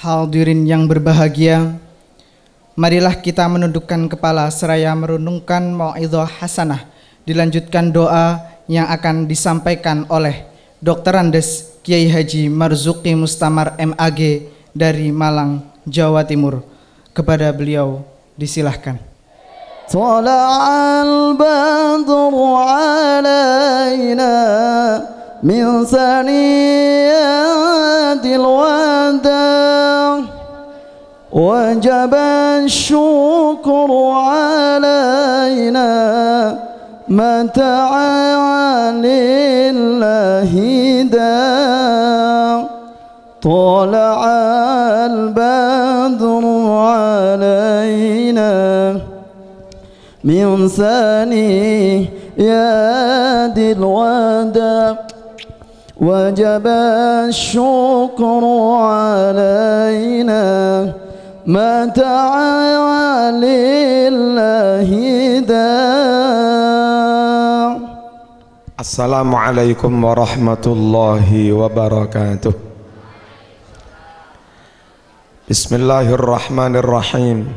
Haldirin yang berbahagia, marilah kita menundukkan kepala seraya merenungkan mauidhah hasanah. Dilanjutkan doa yang akan disampaikan oleh Dr. Andes Kiai Haji Marzuki Mustamar MAG dari Malang, Jawa Timur. Kepada beliau disilahkan. Salah al-badru من ثنيات الوداع وجب الشكر علينا متاعا لله داع طلع البدر علينا من يد الوداع وجب الشكر علينا ما تعالى لله داع السلام عليكم ورحمة الله وبركاته بسم الله الرحمن الرحيم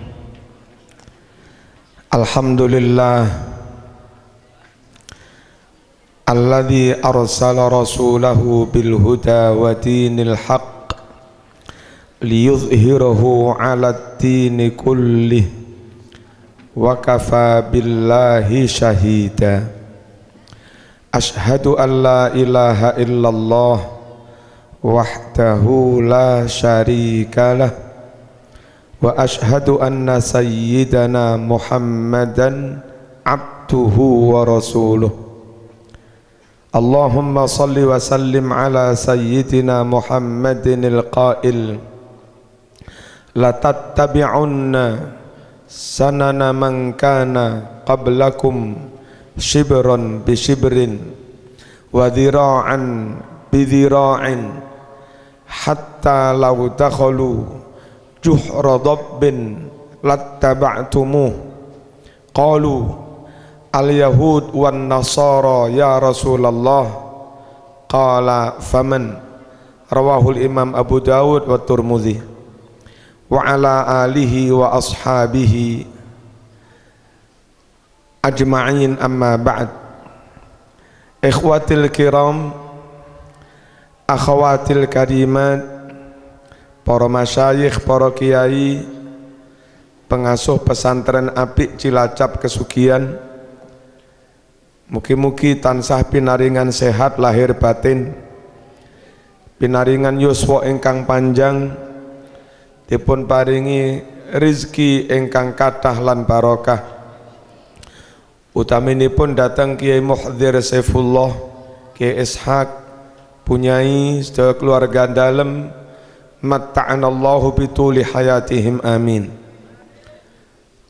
الحمد لله الذي أرسل رسوله بالهدى ودين الحق ليظهره على الدين كله وكفى بالله شهيدا أشهد أن لا إله إلا الله وحده لا شريك له وأشهد أن سيدنا محمدا عبده ورسوله اللهم صل وسلم على سيدنا محمد القائل لتتبعن سنن من كان قبلكم شبرا بشبر وذراعا بذراع حتى لو دخلوا جحر ضب لاتبعتموه قالوا al-yahud wan nasara ya Rasulullah qala faman rawahul imam Abu Dawud wa Turmudzi wa ala alihi wa ashabihi ajma'in amma ba'd ikhwatil kiram akhawatil karimat para masyayikh para kiai pengasuh pesantren apik Cilacap Kesugihan Mugi-mugi tansah pinaringan sehat lahir batin. Pinaringan yuswa ingkang panjang dipun paringi rizki ingkang kathah lan barokah. Utaminipun datang Kiai Muhdir Saifullah, Kiai Ishak, punyai sedaya keluarga dalam matta'anallahu bituli hayatihim amin.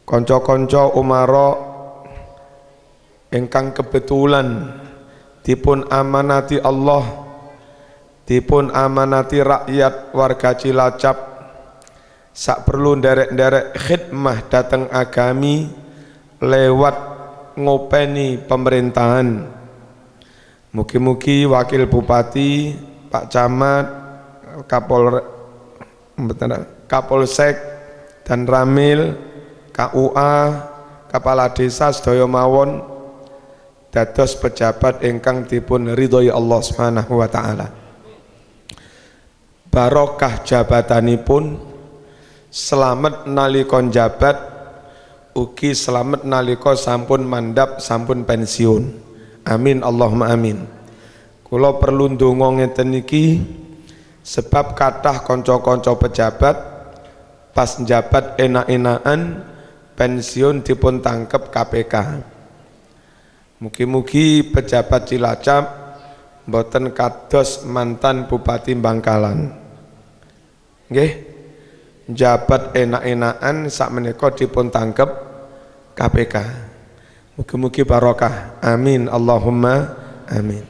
Konco-konco umara ingkang kebetulan dipun amanati Allah dipun amanati rakyat warga Cilacap sak perlu nderek-nderek khidmah datang agami lewat ngopeni pemerintahan mugi-mugi wakil bupati Pak Camat Kapol Kapolsek dan Ramil KUA Kepala Desa Sedoyo Mawon dados pejabat ingkang dipun ridhoi Allah Subhanahu wa taala. Barokah jabatanipun selamat nalika jabat ugi selamat nalika sampun mandap sampun pensiun. Amin Allahumma amin. Kula perlu ndonga ngeten iki sebab kathah kanca-kanca pejabat pas jabat enak-enakan pensiun dipun tangkep KPK. Mugi-mugi pejabat Cilacap mboten kados mantan Bupati Bangkalan. Nggih. Jabat enak-enakan sak menika dipun tangkep KPK. Mugi-mugi barokah. Amin. Allahumma amin.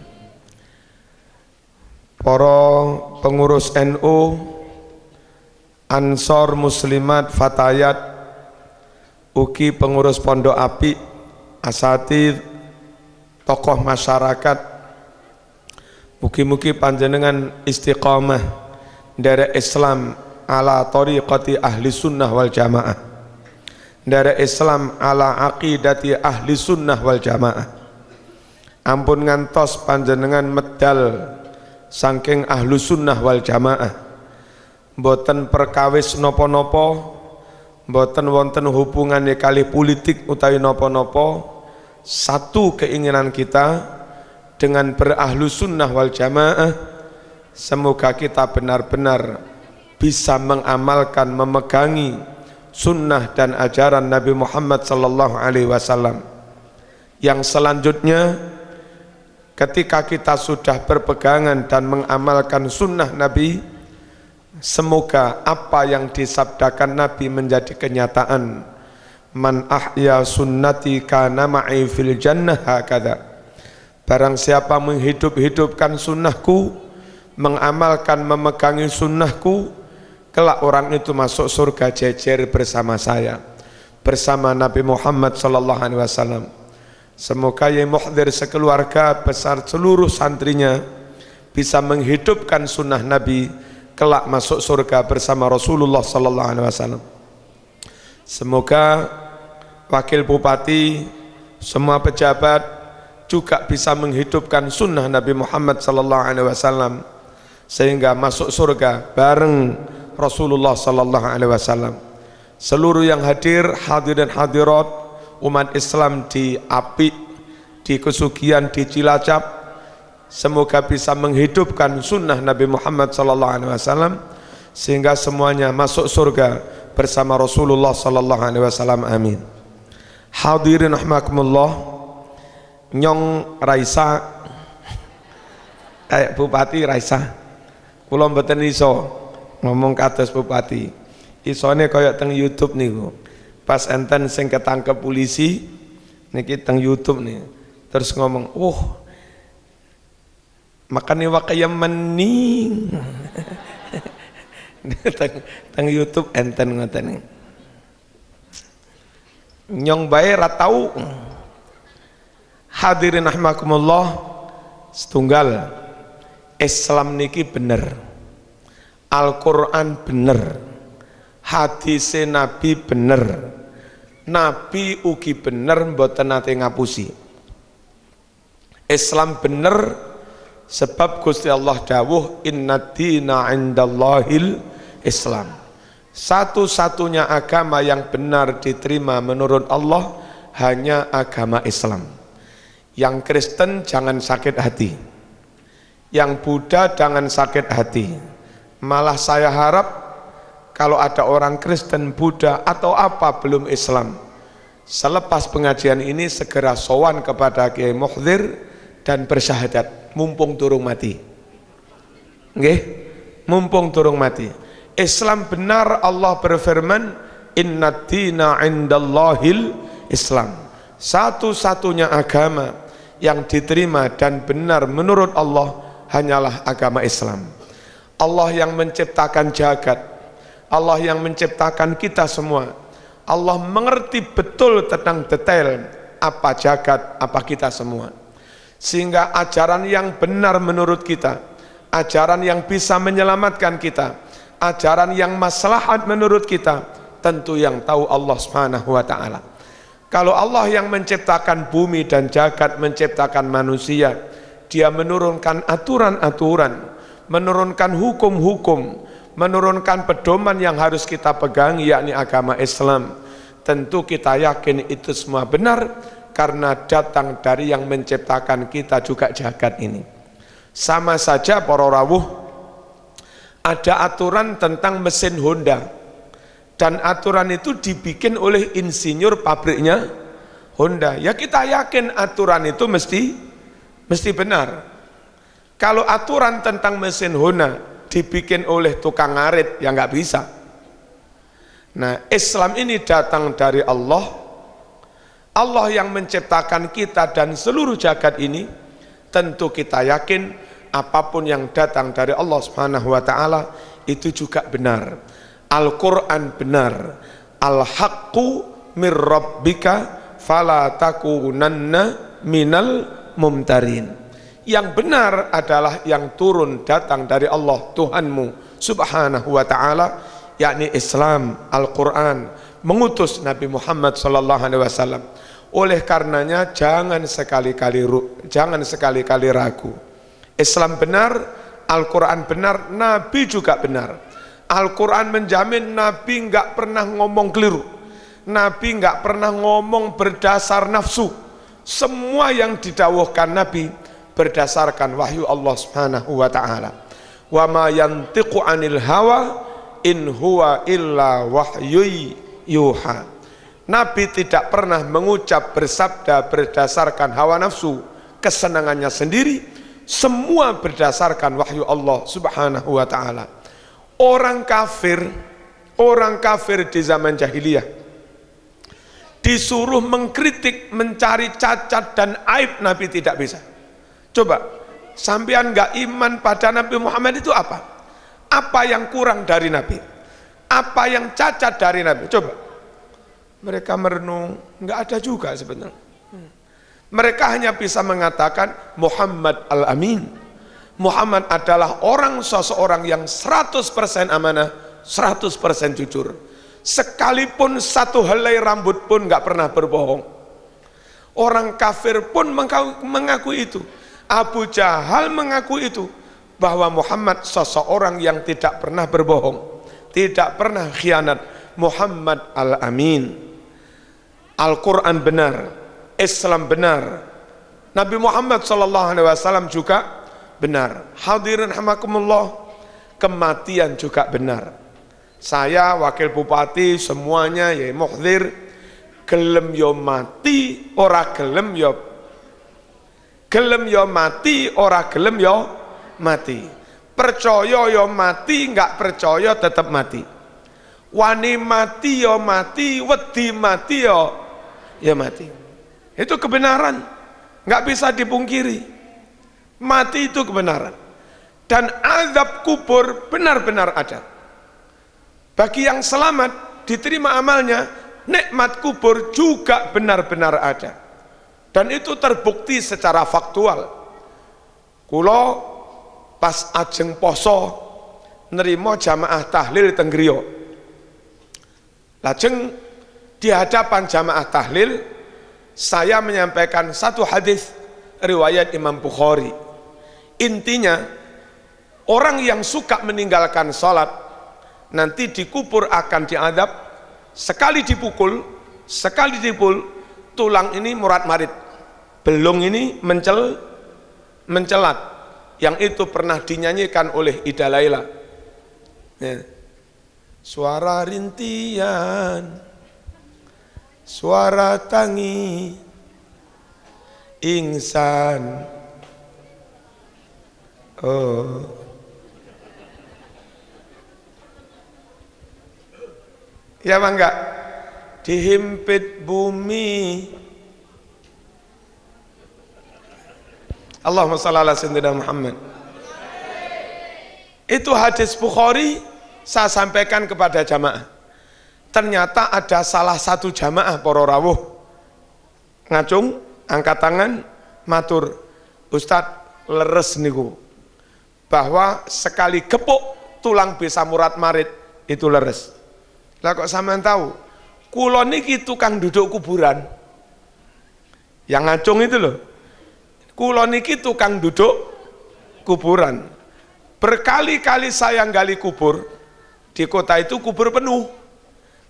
Para pengurus NU Ansor Muslimat Fatayat Uki pengurus Pondok Api Asatidz tokoh masyarakat Mugi-mugi panjenengan istiqomah dari Islam ala tariqati ahli sunnah wal jamaah dari Islam ala aqidati ahli sunnah wal jamaah ampun ngantos panjenengan medal sangking ahlu sunnah wal jamaah boten perkawis nopo-nopo boten wonten hubungan kali politik utawi nopo-nopo satu keinginan kita dengan berahlu sunnah wal jamaah semoga kita benar-benar bisa mengamalkan memegangi sunnah dan ajaran Nabi Muhammad sallallahu alaihi wasallam yang selanjutnya ketika kita sudah berpegangan dan mengamalkan sunnah Nabi semoga apa yang disabdakan Nabi menjadi kenyataan man ahya sunnati kana ma'i fil jannah hakadha barang siapa menghidup-hidupkan sunnahku mengamalkan memegangi sunnahku kelak orang itu masuk surga jejer bersama saya bersama Nabi Muhammad sallallahu alaihi wasallam semoga yang Muhdir sekeluarga besar seluruh santrinya bisa menghidupkan sunnah Nabi kelak masuk surga bersama Rasulullah sallallahu alaihi wasallam Semoga wakil bupati, semua pejabat juga bisa menghidupkan sunnah Nabi Muhammad sallallahu alaihi wasallam sehingga masuk surga bareng Rasulullah sallallahu alaihi wasallam. Seluruh yang hadir, hadir dan hadirat umat Islam di api, di Kesugihan, di Cilacap, semoga bisa menghidupkan sunnah Nabi Muhammad sallallahu alaihi wasallam sehingga semuanya masuk surga bersama Rasulullah sallallahu alaihi wasallam amin hadirin rahmakumullah nyong Raisa kayak eh, bupati Raisa kula mboten iso ngomong kados bupati isone kaya teng YouTube niku pas enten sing ketangkep polisi niki teng YouTube nih terus ngomong uh makane wakaya mening tang, tang YouTube enten ngoten nyong bae ra tau hadirin rahimakumullah setunggal Islam niki bener Al-Qur'an bener hadis Nabi bener Nabi ugi bener mboten nate ngapusi Islam bener sebab Gusti Allah dawuh inna dina indallahil Islam. Satu-satunya agama yang benar diterima menurut Allah hanya agama Islam. Yang Kristen jangan sakit hati. Yang Buddha jangan sakit hati. Malah saya harap kalau ada orang Kristen, Buddha atau apa belum Islam, selepas pengajian ini segera sowan kepada Kiai mukdir dan bersyahadat mumpung turun mati. Nggih, mumpung turung mati. Islam benar Allah berfirman inna dina indallahil Islam satu-satunya agama yang diterima dan benar menurut Allah hanyalah agama Islam Allah yang menciptakan jagat Allah yang menciptakan kita semua Allah mengerti betul tentang detail apa jagat, apa kita semua sehingga ajaran yang benar menurut kita ajaran yang bisa menyelamatkan kita ajaran yang maslahat menurut kita tentu yang tahu Allah Subhanahu wa taala. Kalau Allah yang menciptakan bumi dan jagat, menciptakan manusia, dia menurunkan aturan-aturan, menurunkan hukum-hukum, menurunkan pedoman yang harus kita pegang yakni agama Islam. Tentu kita yakin itu semua benar karena datang dari yang menciptakan kita juga jagat ini. Sama saja para rawuh ada aturan tentang mesin Honda dan aturan itu dibikin oleh insinyur pabriknya Honda. Ya kita yakin aturan itu mesti mesti benar. Kalau aturan tentang mesin Honda dibikin oleh tukang ngarit ya nggak bisa. Nah Islam ini datang dari Allah. Allah yang menciptakan kita dan seluruh jagat ini tentu kita yakin apapun yang datang dari Allah Subhanahu wa taala itu juga benar. Al-Qur'an benar. Al-haqqu mir rabbika fala takunanna minal mumtarin. Yang benar adalah yang turun datang dari Allah Tuhanmu Subhanahu wa taala yakni Islam, Al-Qur'an, mengutus Nabi Muhammad sallallahu alaihi wasallam. Oleh karenanya jangan sekali-kali jangan sekali-kali ragu Islam benar, Al-Quran benar, Nabi juga benar. Al-Quran menjamin Nabi nggak pernah ngomong keliru. Nabi nggak pernah ngomong berdasar nafsu. Semua yang didawuhkan Nabi berdasarkan wahyu Allah Subhanahu wa taala. Wa ma yantiqu anil hawa in huwa illa wahyu yuha. Nabi tidak pernah mengucap bersabda berdasarkan hawa nafsu, kesenangannya sendiri, semua berdasarkan wahyu Allah Subhanahu wa taala. Orang kafir, orang kafir di zaman jahiliyah disuruh mengkritik, mencari cacat dan aib Nabi tidak bisa. Coba, sampean nggak iman pada Nabi Muhammad itu apa? Apa yang kurang dari Nabi? Apa yang cacat dari Nabi? Coba. Mereka merenung, nggak ada juga sebenarnya. Mereka hanya bisa mengatakan Muhammad Al-Amin. Muhammad adalah orang seseorang yang 100% amanah, 100% jujur. Sekalipun satu helai rambut pun nggak pernah berbohong. Orang kafir pun mengaku itu. Abu Jahal mengaku itu bahwa Muhammad seseorang yang tidak pernah berbohong, tidak pernah khianat. Muhammad Al-Amin. Al-Qur'an benar, Islam benar. Nabi Muhammad Shallallahu Alaihi Wasallam juga benar. Hadirin hamakumullah, kematian juga benar. Saya wakil bupati semuanya ya muhdir gelem yo mati ora gelem yo gelem yo mati ora gelem yo mati percaya yo mati nggak percaya tetap mati wani mati yo mati wedi mati yo ya mati itu kebenaran, nggak bisa dipungkiri. Mati itu kebenaran. Dan azab kubur benar-benar ada. Bagi yang selamat diterima amalnya, nikmat kubur juga benar-benar ada. Dan itu terbukti secara faktual. Kulo pas ajeng poso nerimo jamaah tahlil tenggrio. Lajeng di hadapan jamaah tahlil saya menyampaikan satu hadis riwayat Imam Bukhari. Intinya orang yang suka meninggalkan sholat nanti dikubur akan diadab sekali dipukul, sekali dipukul tulang ini murat-marit. Belung ini mencel mencelat yang itu pernah dinyanyikan oleh Ida Laila. Ya. Suara rintian suara tangi insan oh ya mangga dihimpit bumi Allahumma shalli ala sayyidina Muhammad itu hadis Bukhari saya sampaikan kepada jamaah ternyata ada salah satu jamaah poro rawuh ngacung angkat tangan matur Ustadz leres niku bahwa sekali gepuk tulang bisa murat marit itu leres lah kok yang tahu kuloniki niki tukang duduk kuburan yang ngacung itu loh kuloniki niki tukang duduk kuburan berkali-kali saya gali kubur di kota itu kubur penuh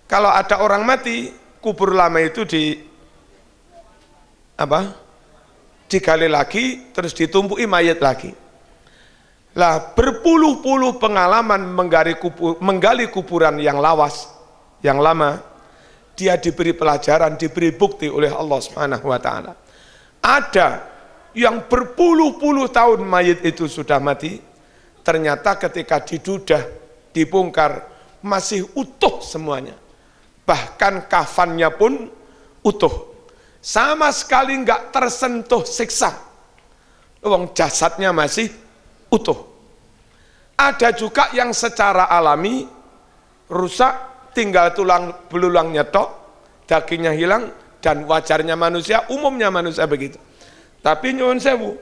kalau ada orang mati, kubur lama itu di apa? Digali lagi, terus ditumpuki mayat lagi. Lah berpuluh-puluh pengalaman menggali, kubur, menggali kuburan yang lawas, yang lama, dia diberi pelajaran, diberi bukti oleh Allah Subhanahu wa taala. Ada yang berpuluh-puluh tahun mayat itu sudah mati, ternyata ketika didudah, dibongkar, masih utuh semuanya. Bahkan kafannya pun utuh. Sama sekali nggak tersentuh siksa. Wong jasadnya masih utuh. Ada juga yang secara alami rusak, tinggal tulang belulangnya tok, dagingnya hilang, dan wajarnya manusia, umumnya manusia begitu. Tapi nyuwun sewu,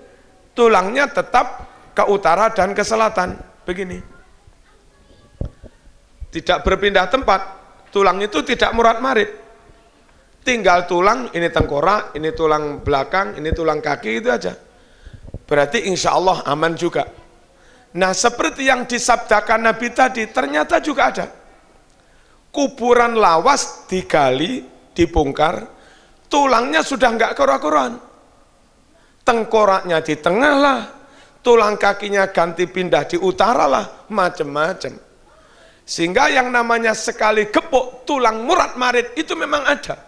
tulangnya tetap ke utara dan ke selatan. Begini. Tidak berpindah tempat, Tulang itu tidak murat marit. Tinggal tulang, ini tengkorak, ini tulang belakang, ini tulang kaki itu aja. Berarti insya Allah aman juga. Nah seperti yang disabdakan Nabi tadi, ternyata juga ada. Kuburan lawas digali, dibongkar, tulangnya sudah enggak korak-koran. Tengkoraknya di tengah lah, tulang kakinya ganti pindah di utara lah, macem-macem. Sehingga yang namanya sekali gepuk tulang murat marit itu memang ada.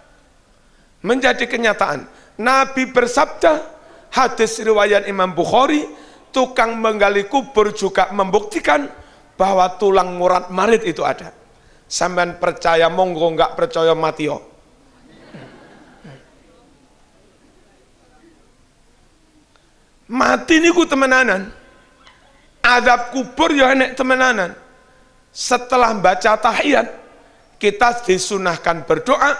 Menjadi kenyataan. Nabi bersabda, hadis riwayat Imam Bukhari, tukang menggali kubur juga membuktikan bahwa tulang murat marit itu ada. sampai percaya monggo nggak percaya matio. Mati niku temenanan. Adab kubur ya enek temenanan setelah baca tahiyat, kita disunahkan berdoa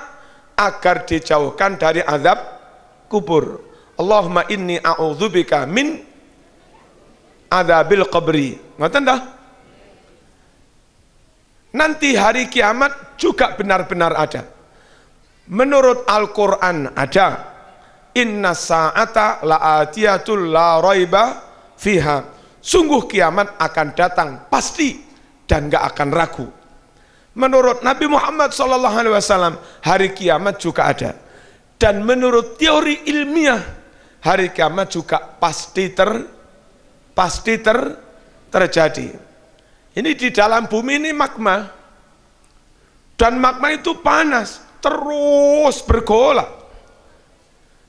agar dijauhkan dari azab kubur. Allahumma inni a'udzubika min azabil qabri. Ngoten dah? Nanti hari kiamat juga benar-benar ada. Menurut Al-Quran ada. Inna sa'ata la'atiyatul la raiba fiha. Sungguh kiamat akan datang pasti dan gak akan ragu. Menurut Nabi Muhammad SAW, hari kiamat juga ada. Dan menurut teori ilmiah, hari kiamat juga pasti ter pasti ter terjadi. Ini di dalam bumi ini magma. Dan magma itu panas, terus bergolak.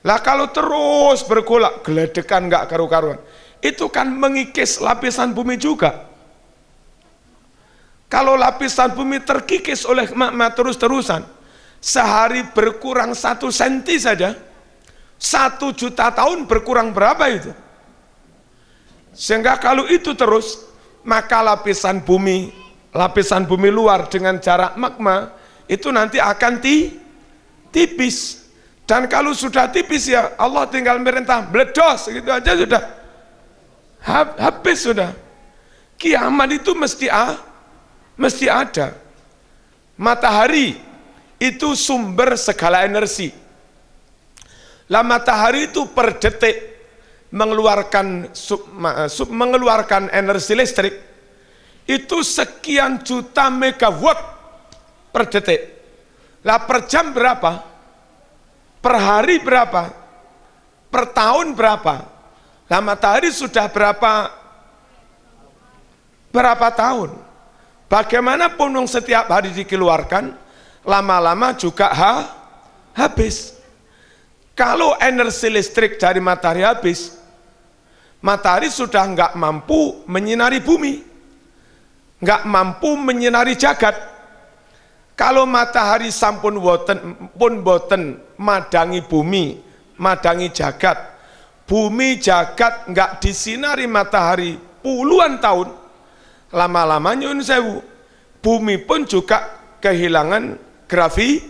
Lah kalau terus bergolak, geledekan gak karu-karuan. Itu kan mengikis lapisan bumi juga. Kalau lapisan bumi terkikis oleh magma terus-terusan, sehari berkurang satu senti saja, satu juta tahun berkurang berapa itu? Sehingga kalau itu terus, maka lapisan bumi, lapisan bumi luar dengan jarak magma itu nanti akan ti, tipis. Dan kalau sudah tipis ya Allah tinggal merintah bledos gitu aja sudah. Habis sudah. Kiamat itu mesti ah, Mesti ada. Matahari itu sumber segala energi. Lah matahari itu per detik mengeluarkan sub, eh, sub, mengeluarkan energi listrik itu sekian juta megawatt per detik. Lah per jam berapa? Per hari berapa? Per tahun berapa? Lah matahari sudah berapa berapa tahun? bagaimanapun yang setiap hari dikeluarkan, lama-lama juga ha, habis. Kalau energi listrik dari matahari habis, matahari sudah nggak mampu menyinari bumi, nggak mampu menyinari jagat. Kalau matahari sampun boten pun boten madangi bumi, madangi jagat, bumi jagat nggak disinari matahari puluhan tahun, lama-lama nyun sewu bumi pun juga kehilangan grafi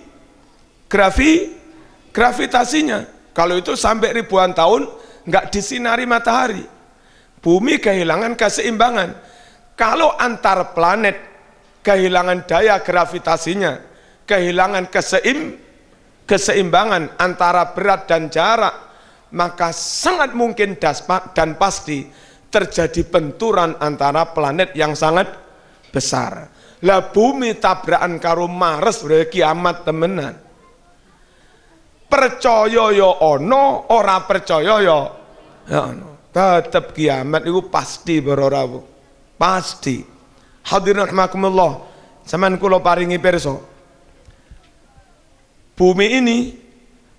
grafi gravitasinya kalau itu sampai ribuan tahun nggak disinari matahari bumi kehilangan keseimbangan kalau antar planet kehilangan daya gravitasinya kehilangan keseim keseimbangan antara berat dan jarak maka sangat mungkin dan pasti terjadi benturan antara planet yang sangat besar. Lah bumi tabrakan karo Mars udah kiamat temenan. Percaya yo ya ono, ora percaya yo ya, ya ono. Tetep kiamat itu pasti berorabu Pasti. Hadirin rahmakumullah. zaman kula paringi pirsa. Bumi ini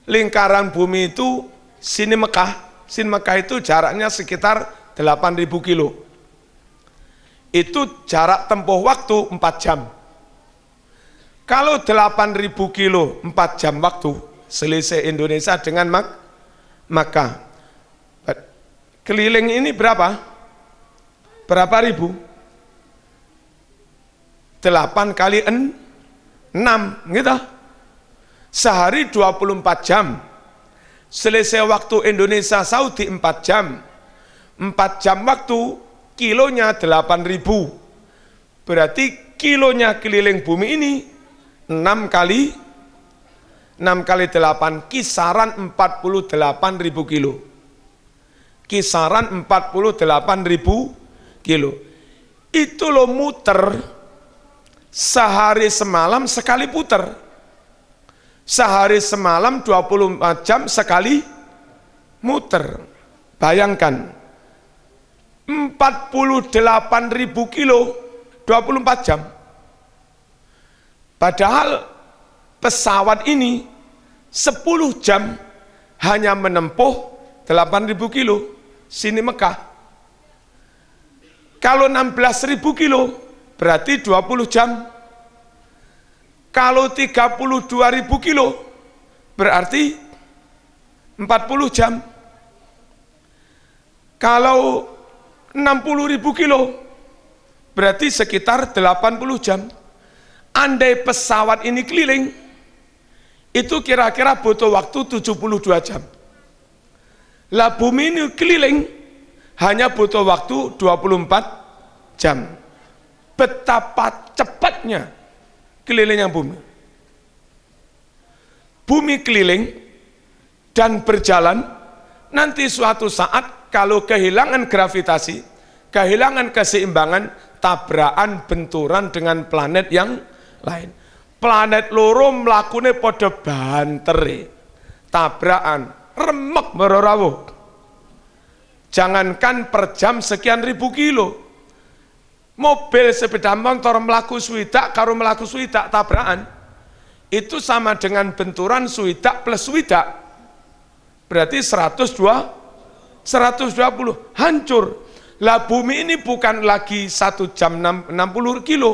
lingkaran bumi itu sini Mekah, sini Mekah itu jaraknya sekitar 8.000 kilo. Itu jarak tempuh waktu 4 jam. Kalau 8.000 kilo 4 jam waktu, selisih Indonesia dengan Mak Maka. Keliling ini berapa? Berapa ribu? 8 kali 6 gitu. Sehari 24 jam. Selesai waktu Indonesia Saudi 4 jam. 4 jam waktu kilonya 8000 berarti kilonya keliling bumi ini 6 kali 6 kali 8 kisaran 48000 kilo kisaran 48000 kilo itu lo muter sehari semalam sekali puter sehari semalam 24 jam sekali muter bayangkan 48 ribu kilo 24 jam. Padahal pesawat ini 10 jam hanya menempuh 8 ribu kilo sini Mekah. Kalau 16 ribu kilo berarti 20 jam. Kalau 32 ribu kilo berarti 40 jam. Kalau 60 ribu kilo berarti sekitar 80 jam andai pesawat ini keliling itu kira-kira butuh waktu 72 jam lah bumi ini keliling hanya butuh waktu 24 jam betapa cepatnya kelilingnya bumi bumi keliling dan berjalan nanti suatu saat kalau kehilangan gravitasi, kehilangan keseimbangan, tabrakan benturan dengan planet yang lain. Planet loro mlakune bahan teri Tabrakan, remek merorawo. Jangankan per jam sekian ribu kilo. Mobil sepeda motor melaku suidak karo melaku suidak tabrakan. Itu sama dengan benturan suita plus suita. Berarti 102 120 hancur. Lah bumi ini bukan lagi satu jam 60 kilo,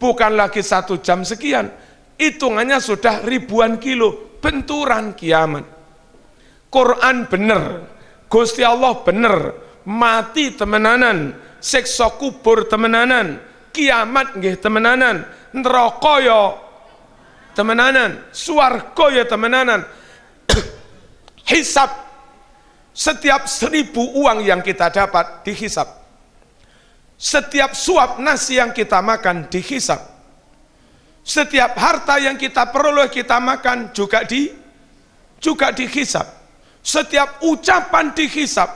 bukan lagi satu jam sekian. Hitungannya sudah ribuan kilo, benturan kiamat. Quran benar, Gusti Allah benar, mati temenanan, seksa kubur temenanan, kiamat nggih temenanan, neraka ya temenanan, swarga ya temenanan. Hisab setiap seribu uang yang kita dapat dihisap. Setiap suap nasi yang kita makan dihisap. Setiap harta yang kita peroleh kita makan juga di juga dihisap. Setiap ucapan dihisap.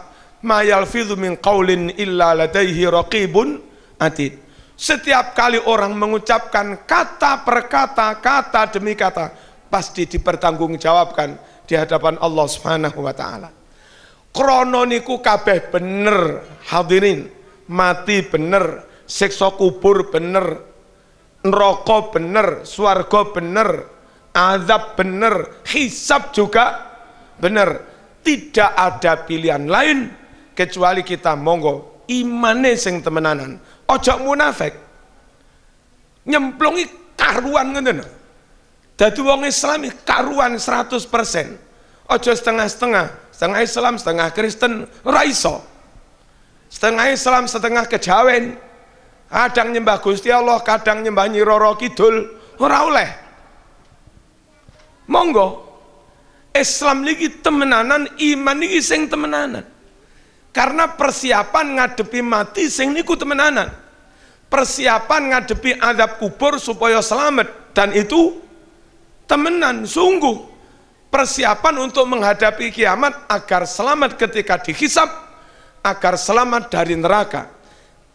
Mayal min qaulin illa ladaihi raqibun atid. Setiap kali orang mengucapkan kata per kata, kata demi kata, pasti dipertanggungjawabkan di hadapan Allah Subhanahu wa taala. Krono niku kabeh bener, hadirin. Mati bener, siksa kubur bener, neraka bener, swarga bener, azab bener, hisab juga bener. Tidak ada pilihan lain kecuali kita monggo imane sing temenanan. Ojo munafik. Nyemplungi karuan ngene. Dadi wong islami karuan 100%. Ojo setengah-setengah setengah Islam setengah Kristen raiso setengah Islam setengah kejawen kadang nyembah Gusti Allah kadang nyembah Nyiroro Kidul ora oleh monggo Islam niki temenanan iman niki sing temenanan karena persiapan ngadepi mati sing niku temenanan persiapan ngadepi adab kubur supaya selamat dan itu temenan sungguh persiapan untuk menghadapi kiamat agar selamat ketika dihisap, agar selamat dari neraka.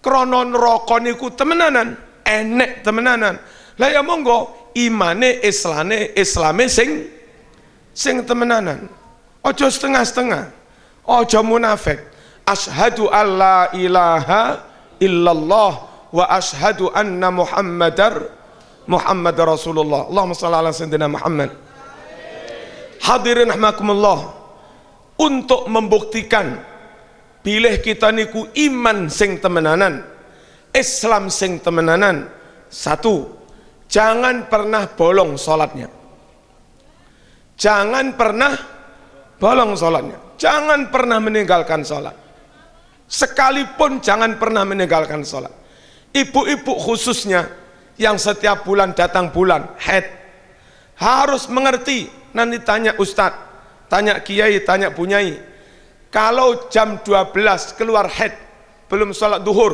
Kronon rokoniku temenanan, enek temenanan. Lah ya monggo imane islane islame sing sing temenanan. Ojo setengah-setengah. Ojo munafik. Ashadu alla ilaha illallah wa ashadu anna muhammadar Muhammad Rasulullah. Allahumma salli ala sayyidina Muhammad hadirin rahmakumullah untuk membuktikan pilih kita niku iman sing temenanan Islam sing temenanan satu jangan pernah bolong sholatnya jangan pernah bolong sholatnya jangan pernah meninggalkan sholat sekalipun jangan pernah meninggalkan sholat ibu-ibu khususnya yang setiap bulan datang bulan head harus mengerti Nanti tanya Ustad, tanya kiai, tanya punyai. Kalau jam 12 keluar head, belum sholat duhur.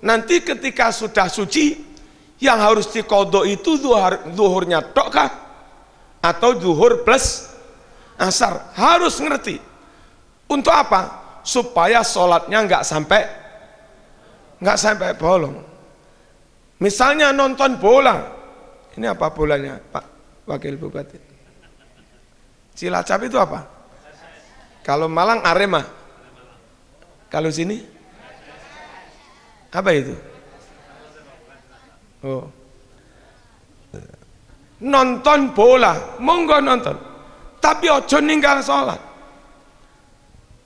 Nanti ketika sudah suci, yang harus dikodok itu duhur, duhurnya tok Atau duhur plus asar. Harus ngerti. Untuk apa? Supaya sholatnya nggak sampai nggak sampai bolong. Misalnya nonton bola. Ini apa bolanya Pak Wakil Bupati? Cilacap itu apa? Kalau Malang Arema. Kalau sini? Apa itu? Oh. Nonton bola, monggo nonton. Tapi ojo ninggal sholat.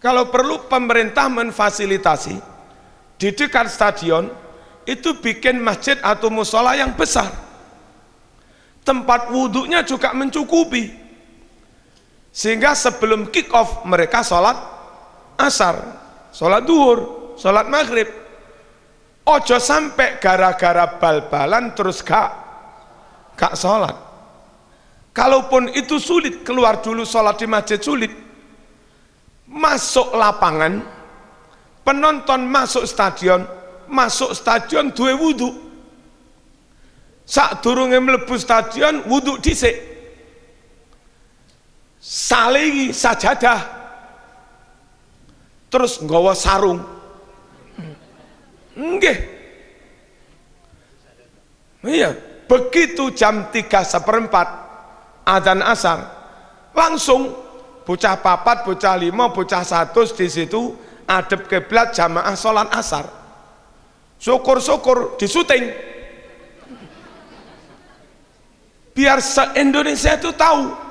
Kalau perlu pemerintah menfasilitasi di dekat stadion itu bikin masjid atau musola yang besar. Tempat wudhunya juga mencukupi sehingga sebelum kick off mereka sholat asar sholat duhur sholat maghrib ojo sampai gara-gara bal-balan terus kak kak sholat kalaupun itu sulit keluar dulu sholat di masjid sulit masuk lapangan penonton masuk stadion masuk stadion dua wudhu saat durungnya melebu stadion wudhu disik salingi sajadah terus nggawa sarung nggih iya begitu jam 3 seperempat adzan asar langsung bocah papat bocah lima bocah satu di situ adep kiblat jamaah sholat asar syukur-syukur disuting biar se-Indonesia itu tahu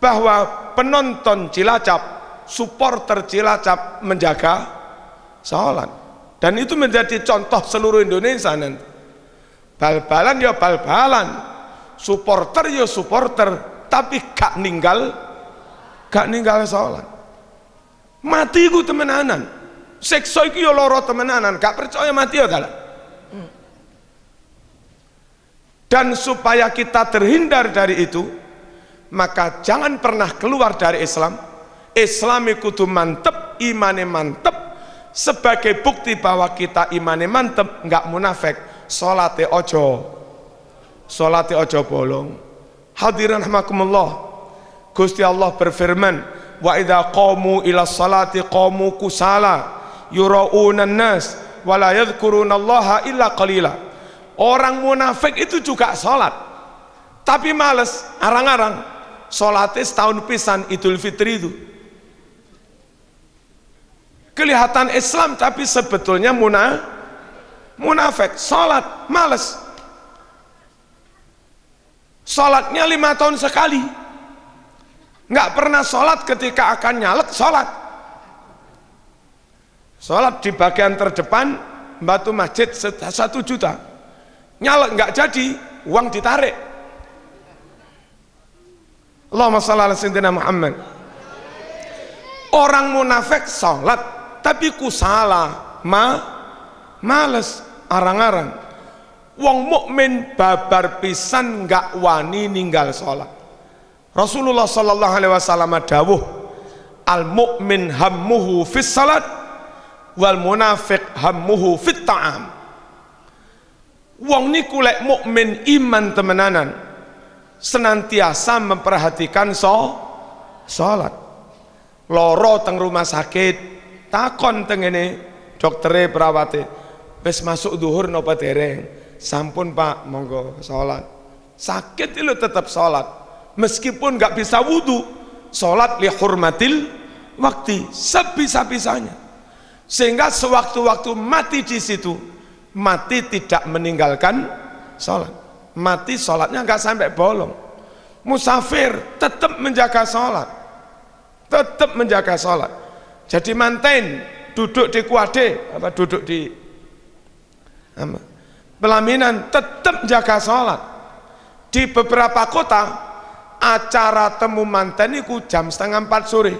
bahwa penonton Cilacap, supporter Cilacap menjaga sholat. Dan itu menjadi contoh seluruh Indonesia nanti. Bal-balan ya bal-balan, supporter ya supporter, tapi gak ninggal, gak ninggal sholat. Mati ku temenanan, seksa iki ya loro temenanan, gak percaya mati ya kalah. Hmm. Dan supaya kita terhindar dari itu, maka jangan pernah keluar dari Islam Islami kudu mantep imane mantep sebagai bukti bahwa kita imane mantep nggak munafik salate ojo salate ojo bolong hadirin rahmakumullah Gusti Allah berfirman wa idza qamu ila salati qamu kusala yurauna nas wala yadhkuruna Allah illa qalila orang munafik itu juga salat tapi males arang-arang solatnya setahun pisan Idul Fitri itu kelihatan Islam tapi sebetulnya muna, munafik solat males solatnya lima tahun sekali nggak pernah solat ketika akan nyalek solat solat di bagian terdepan batu masjid satu juta nyalek nggak jadi uang ditarik Allahumma shalli ala sayyidina Muhammad orang munafik salat tapi ku salah ma males arang-arang wong mukmin babar pisan enggak wani ninggal salat Rasulullah sallallahu alaihi wasallam dawuh al mukmin hammuhu fis salat wal munafiq hammuhu fit ta'am wong niku lek mukmin iman temenanan senantiasa memperhatikan so salat loro teng rumah sakit takon teng ini dokternya perawate wis masuk duhur napa tereng sampun pak monggo salat sakit itu tetap salat meskipun nggak bisa wudhu salat li hurmatil waktu sebisa-bisanya sehingga sewaktu-waktu mati di situ mati tidak meninggalkan salat mati sholatnya nggak sampai bolong musafir tetap menjaga sholat tetap menjaga sholat jadi mantain duduk di kuade apa duduk di apa, pelaminan tetap jaga sholat di beberapa kota acara temu mantan itu jam setengah empat sore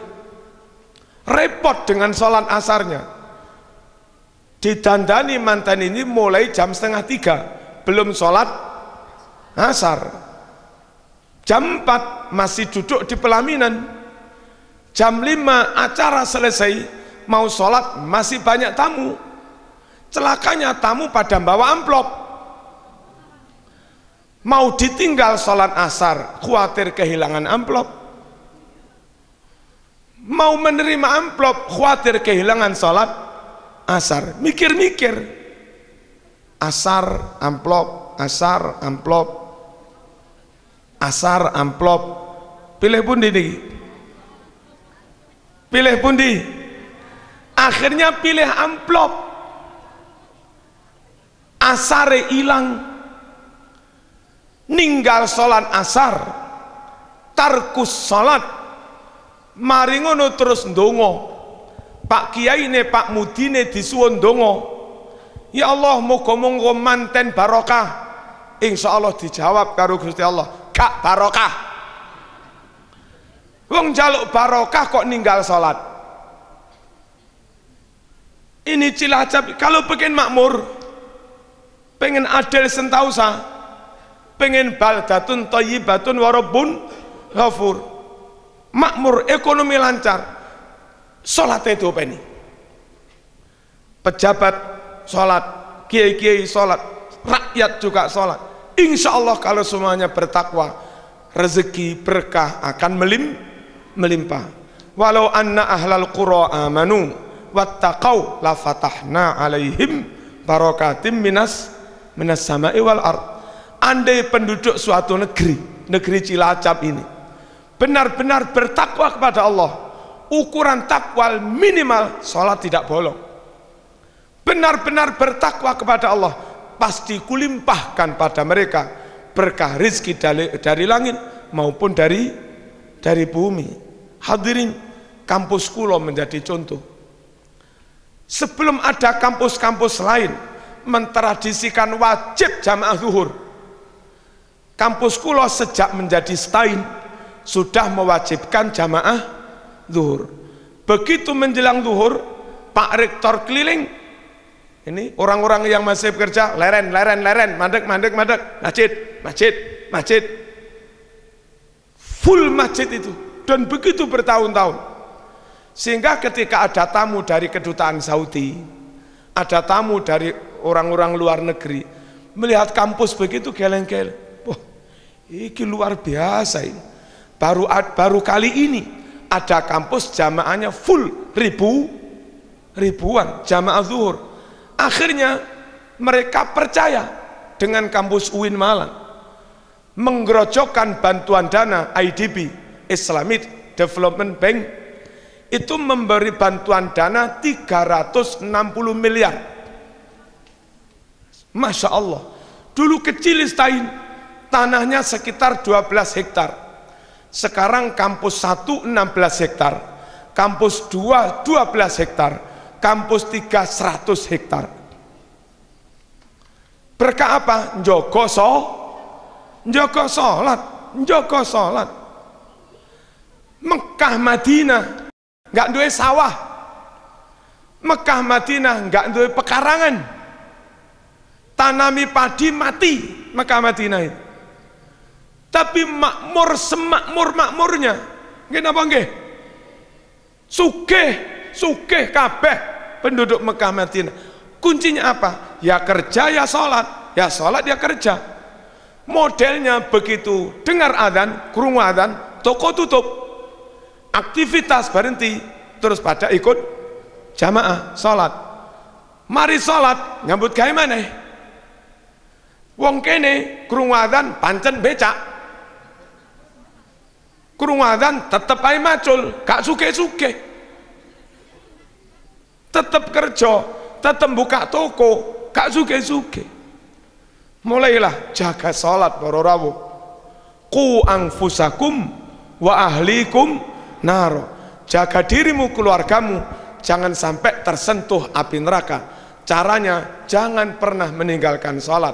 repot dengan sholat asarnya didandani mantan ini mulai jam setengah tiga belum sholat asar jam 4 masih duduk di pelaminan jam 5 acara selesai mau sholat masih banyak tamu celakanya tamu pada bawa amplop mau ditinggal sholat asar khawatir kehilangan amplop mau menerima amplop khawatir kehilangan sholat asar mikir-mikir asar amplop asar amplop asar amplop pilih pundi niki pilih di akhirnya pilih amplop asar hilang ninggal sholat asar tarkus sholat mari ngono terus dongo Pak Kiai ne Pak Mudine disuwun ndonga Ya Allah moga-moga manten barokah insyaallah dijawab karo Gusti Allah gak barokah wong jaluk barokah kok ninggal sholat ini cilacap kalau pengen makmur pengen adil sentausa pengen baldatun toyibatun warobun ghafur makmur ekonomi lancar sholat itu ini pejabat sholat kiai-kiai sholat rakyat juga sholat Insya Allah kalau semuanya bertakwa, rezeki berkah akan melim, melimpah. Walau anna ahlal qura amanu wattaqau la fatahna alaihim barokatim minas minas sama'i wal ard. Andai penduduk suatu negeri, negeri Cilacap ini, benar-benar bertakwa kepada Allah, ukuran takwal minimal sholat tidak bolong benar-benar bertakwa kepada Allah pasti kulimpahkan pada mereka berkah rizki dari, dari langit maupun dari dari bumi. Hadirin, kampus kulo menjadi contoh. Sebelum ada kampus-kampus lain mentradisikan wajib jamaah zuhur. Kampus kulo sejak menjadi stain sudah mewajibkan jamaah zuhur. Begitu menjelang zuhur, Pak Rektor keliling ini orang-orang yang masih bekerja, leren, leren, leren, mandek, mandek, mandek, masjid, masjid, masjid. Full masjid itu. Dan begitu bertahun-tahun. Sehingga ketika ada tamu dari kedutaan Saudi, ada tamu dari orang-orang luar negeri, melihat kampus begitu geleng-geleng. Wah, ini luar biasa ini. Baru, baru kali ini ada kampus jamaahnya full ribu ribuan jamaah zuhur Akhirnya mereka percaya dengan kampus UIN Malang menggerojokkan bantuan dana IDB Islamic Development Bank itu memberi bantuan dana 360 miliar Masya Allah dulu kecil Istain tanahnya sekitar 12 hektar sekarang kampus 1 16 hektar kampus 2 12 hektar kampus 3 100 hektar berkah apa njogo so njogo salat njogo salat Mekah Madinah nggak duit sawah Mekah Madinah nggak duit pekarangan tanami padi mati Mekah Madinah itu tapi makmur semakmur makmurnya nggih napa nggih sugih sugih kabeh penduduk Mekah Madinah kuncinya apa ya kerja ya sholat ya sholat ya kerja modelnya begitu dengar adan kurung adan toko tutup aktivitas berhenti terus pada ikut jamaah sholat mari sholat nyambut gawe mana wong kene kurung adan pancen becak kurung adzan tetep ae macul gak suke-suke tetap kerja tetap buka toko gak suge-suge mulailah jaga salat para rawuh ku angfusakum wa ahlikum naro jaga dirimu keluargamu jangan sampai tersentuh api neraka caranya jangan pernah meninggalkan salat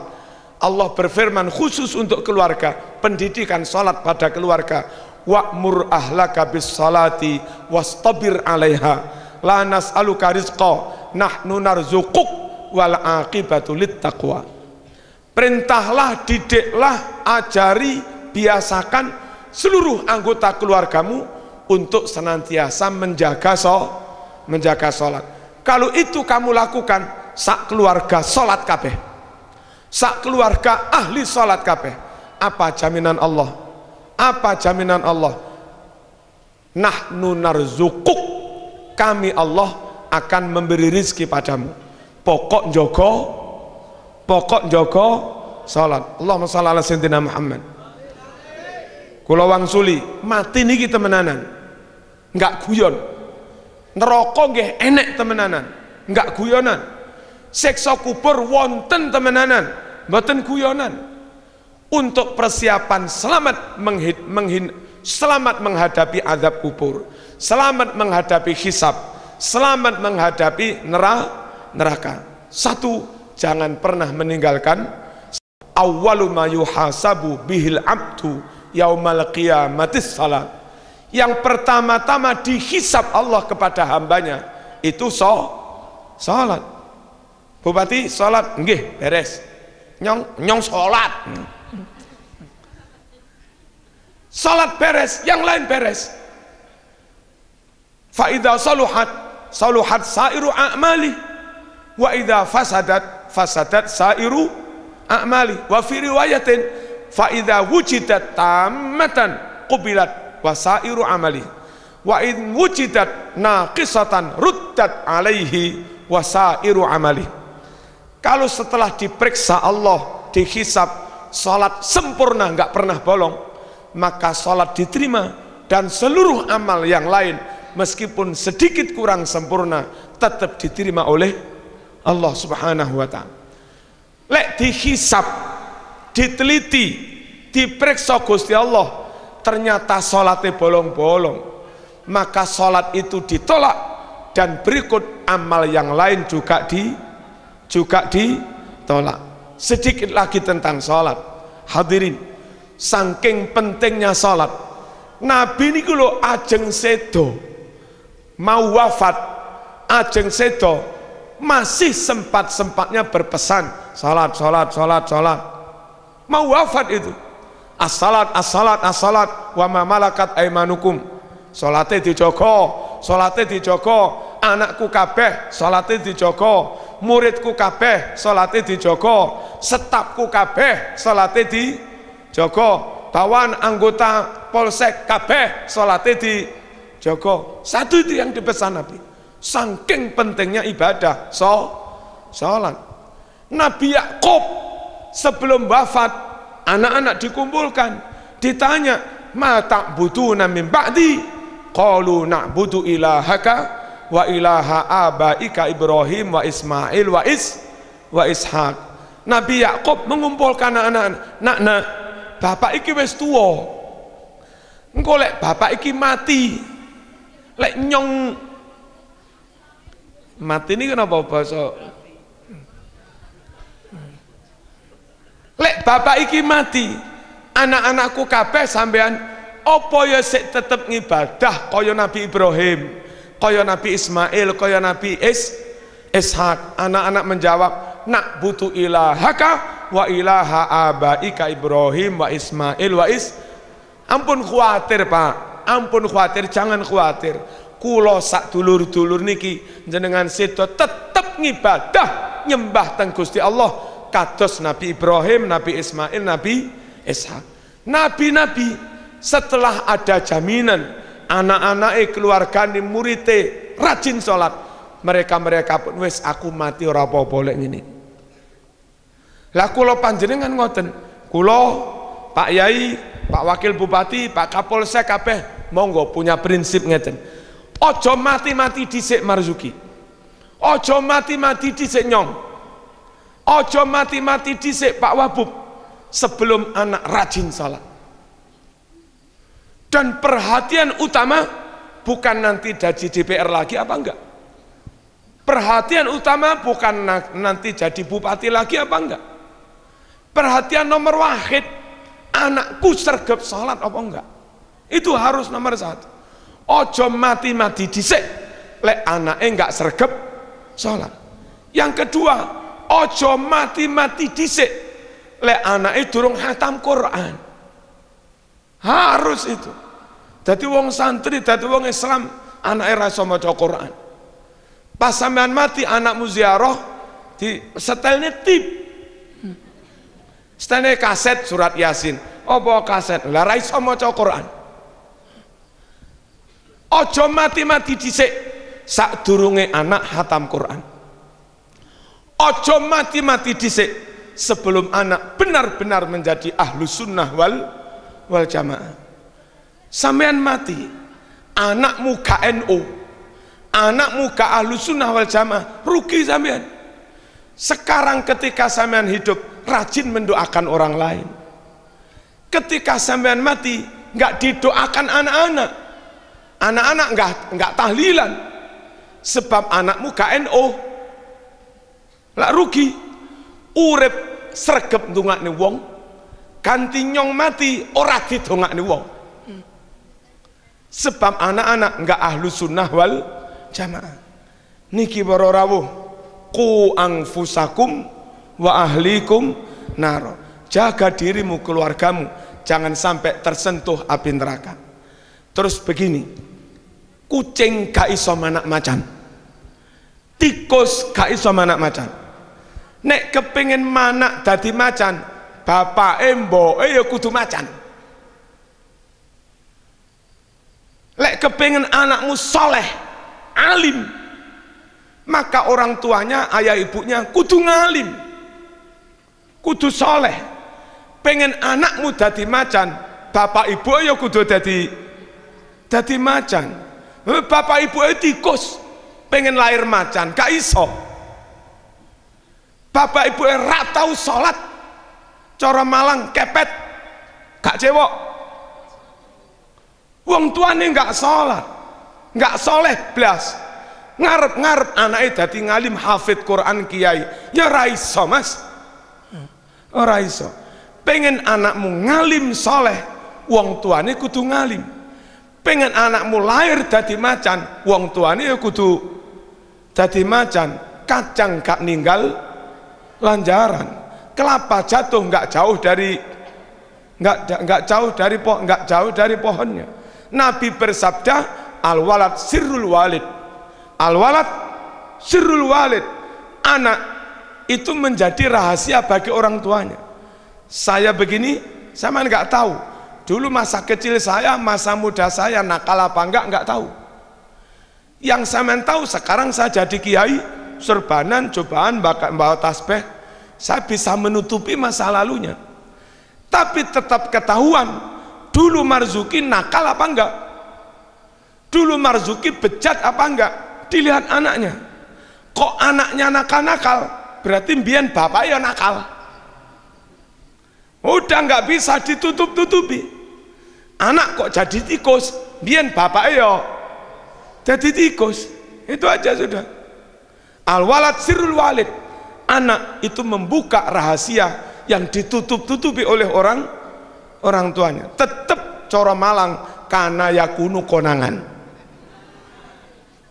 Allah berfirman khusus untuk keluarga pendidikan salat pada keluarga wa'mur ahlaka bis salati wastabir 'alaiha la nas'aluka rizqa nahnu narzuquk wal aqibatu taqwa perintahlah didiklah ajari biasakan seluruh anggota keluargamu untuk senantiasa menjaga so menjaga sholat kalau itu kamu lakukan sak keluarga sholat kabeh sak keluarga ahli sholat kabeh apa jaminan Allah apa jaminan Allah nahnu narzukuk kami Allah akan memberi rizki padamu pokok joko pokok joko salat Allahumma sholli ala sayyidina Muhammad kula wangsuli mati niki temenanan enggak guyon neraka nggih enek temenanan enggak guyonan siksa kubur wonten temenanan mboten guyonan untuk persiapan selamat menghin, menghin, selamat menghadapi azab kubur selamat menghadapi hisab, selamat menghadapi neraka. Satu, jangan pernah meninggalkan awalumayu ma yuhasabu bihil abdu yaumal qiyamatis salat. Yang pertama-tama dihisap Allah kepada hambanya itu so, salat. Bupati salat, nggih beres. Nyong nyong sholat. Hmm. Salat beres, yang lain beres fa idza saluhat saluhat sairu a'mali wa idza fasadat fasadat sairu a'mali wa fi riwayatin fa idza wujidat tammatan qubilat wa sairu amali wa in wujidat naqisatan ruddat alaihi wa sairu amali kalau setelah diperiksa Allah dihisap salat sempurna nggak pernah bolong maka salat diterima dan seluruh amal yang lain meskipun sedikit kurang sempurna tetap diterima oleh Allah Subhanahu wa taala. Lek dihisap, diteliti, diperiksa Gusti Allah, ternyata solatnya bolong-bolong. Maka salat itu ditolak dan berikut amal yang lain juga di juga ditolak. Sedikit lagi tentang salat. Hadirin, saking pentingnya salat. Nabi niku lho ajeng sedo mau wafat ajeng sedo masih sempat-sempatnya berpesan salat salat salat salat mau wafat itu asalat asalat asalat salat as wa ma malakat aimanukum salate dijogo salate dijogo anakku kabeh salate dijogo muridku kabeh salate dijogo setapku kabeh salate dijogo kawan anggota polsek kabeh salate di. Joko. Satu itu yang dipesan Nabi. Saking pentingnya ibadah, so, sholat. Nabi Yakub sebelum wafat, anak-anak dikumpulkan. Ditanya, ma tak butuh min ba'di? Qalu na'budu ilahaka wa ilaha abaika Ibrahim wa Ismail wa is wa Ishak. Nabi Yakub mengumpulkan anak-anak, nak nak, bapak iki wis tuwa. Engko lek bapak iki mati, lek nyong mati ini kenapa bahasa lek bapak iki mati anak-anakku kabeh sampean apa ya sik tetep ngibadah kaya Nabi Ibrahim kaya Nabi Ismail kaya Nabi Is Ishak anak-anak menjawab nak butuh ilahaka wa ilaha abaika Ibrahim wa Ismail wa Is ampun khawatir pak ampun khawatir jangan khawatir kulo sak dulur-dulur niki jenengan sedo tetep ngibadah nyembah teng Gusti Allah kados Nabi Ibrahim, Nabi Ismail, Nabi Isa Nabi-nabi setelah ada jaminan anak-anak keluarga di murite rajin sholat mereka-mereka pun wes aku mati orang apa boleh ini lah kulo panjenengan ngoten kulo Pak Yai Pak Wakil Bupati Pak Kapolsek kabeh monggo punya prinsip ngeten ojo mati-mati dhisik marzuki ojo mati-mati dhisik nyong ojo mati-mati dhisik Pak Wabub sebelum anak rajin salat dan perhatian utama bukan nanti jadi DPR lagi apa enggak perhatian utama bukan nanti jadi bupati lagi apa enggak perhatian nomor wahid anakku sergap salat apa enggak itu harus nomor satu. Ojo mati-mati disik lek anaknya enggak sergep sholat. Yang kedua, ojo mati-mati disik lek itu durung hatam Quran. Harus itu. Jadi wong santri, jadi wong Islam, anak era sama cok Quran. Pas sampean mati anakmu ziarah di setelnya tip. Setelnya kaset surat Yasin. Apa kaset? Lah raih sama Quran ojo mati-mati dhisik durunge anak hatam Quran ojo mati-mati dhisik sebelum anak benar-benar menjadi ahlu sunnah wal wal jamaah sampean mati anakmu KNO anakmu ke ahlu sunnah wal jamaah rugi sampean sekarang ketika sampean hidup rajin mendoakan orang lain ketika sampean mati nggak didoakan anak-anak Anak-anak enggak enggak tahlilan. Sebab anakmu KNO. Lak rugi. Urip dungak nih wong. ganti nyong mati ora nih wong. Sebab anak-anak enggak ahlu sunnah wal jamaah. Niki para rawuh ku angfusakum wa ahlikum naro. Jaga dirimu keluargamu jangan sampai tersentuh api neraka. Terus begini, kucing gak iso manak macan tikus gak iso manak macan nek kepingin manak dadi macan bapak embo eh ya kudu macan lek kepingin anakmu soleh alim maka orang tuanya ayah ibunya kudu ngalim kudu soleh pengen anakmu dadi macan bapak ibu ayo ya kudu dadi dadi macan bapak ibu etikus pengen lahir macan gak iso bapak ibu tahu sholat cara malang kepet gak cewok wong tuane gak sholat gak soleh belas ngarep-ngarep anaknya dadi ngalim hafid Quran kiai ya raiso mas oh, raiso pengen anakmu ngalim soleh wong tuane kudu ngalim pengen anakmu lahir dadi macan wong tuane ya kudu dadi macan kacang gak ninggal lanjaran kelapa jatuh nggak jauh dari nggak nggak jauh dari po nggak jauh dari pohonnya Nabi bersabda al walad sirrul walid al walad sirrul walid anak itu menjadi rahasia bagi orang tuanya saya begini sama nggak tahu Dulu masa kecil saya, masa muda saya nakal apa enggak enggak tahu. Yang saya tahu sekarang saya jadi kiai, serbanan, cobaan, bawa tasbih, saya bisa menutupi masa lalunya. Tapi tetap ketahuan dulu Marzuki nakal apa enggak? Dulu Marzuki bejat apa enggak? Dilihat anaknya. Kok anaknya nakal-nakal? Berarti mbien bapaknya nakal. Udah enggak bisa ditutup-tutupi anak kok jadi tikus biar bapak yo ya jadi tikus itu aja sudah al walad sirul walid anak itu membuka rahasia yang ditutup-tutupi oleh orang orang tuanya tetap coro malang karena yakunu konangan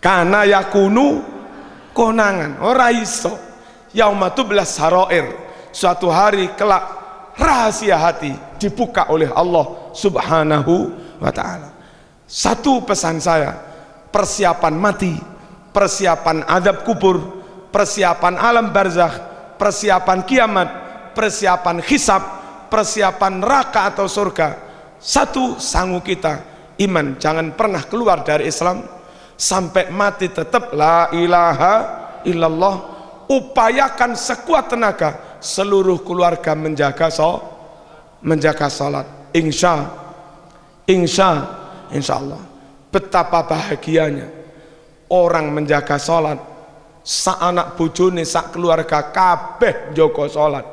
karena yakunu konangan ora iso yaumatu belas haroir suatu hari kelak rahasia hati dibuka oleh Allah Subhanahu wa taala. Satu pesan saya, persiapan mati, persiapan adab kubur, persiapan alam barzakh, persiapan kiamat, persiapan hisab, persiapan neraka atau surga. Satu sangu kita iman jangan pernah keluar dari Islam sampai mati tetap la ilaha illallah upayakan sekuat tenaga seluruh keluarga menjaga so menjaga salat insya insya insya Allah betapa bahagianya orang menjaga salat sak anak bojone sak keluarga kabeh joko salat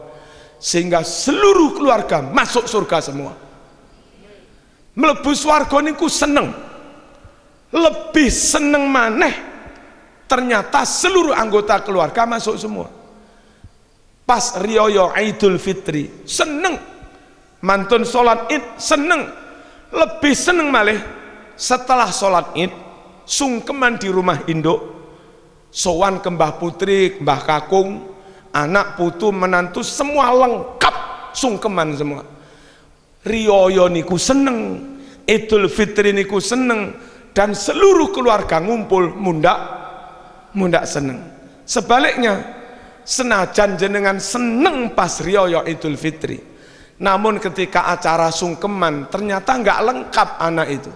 sehingga seluruh keluarga masuk surga semua melebus swarga niku seneng lebih seneng maneh ternyata seluruh anggota keluarga masuk semua pas rioyo Idul Fitri seneng mantun sholat id seneng lebih seneng malih setelah sholat id sungkeman di rumah induk sowan kembah putri kembah kakung anak putu menantu semua lengkap sungkeman semua rioyo niku seneng idul fitri niku seneng dan seluruh keluarga ngumpul munda munda seneng sebaliknya senajan jenengan seneng pas rioyo idul fitri namun ketika acara sungkeman ternyata nggak lengkap anak itu.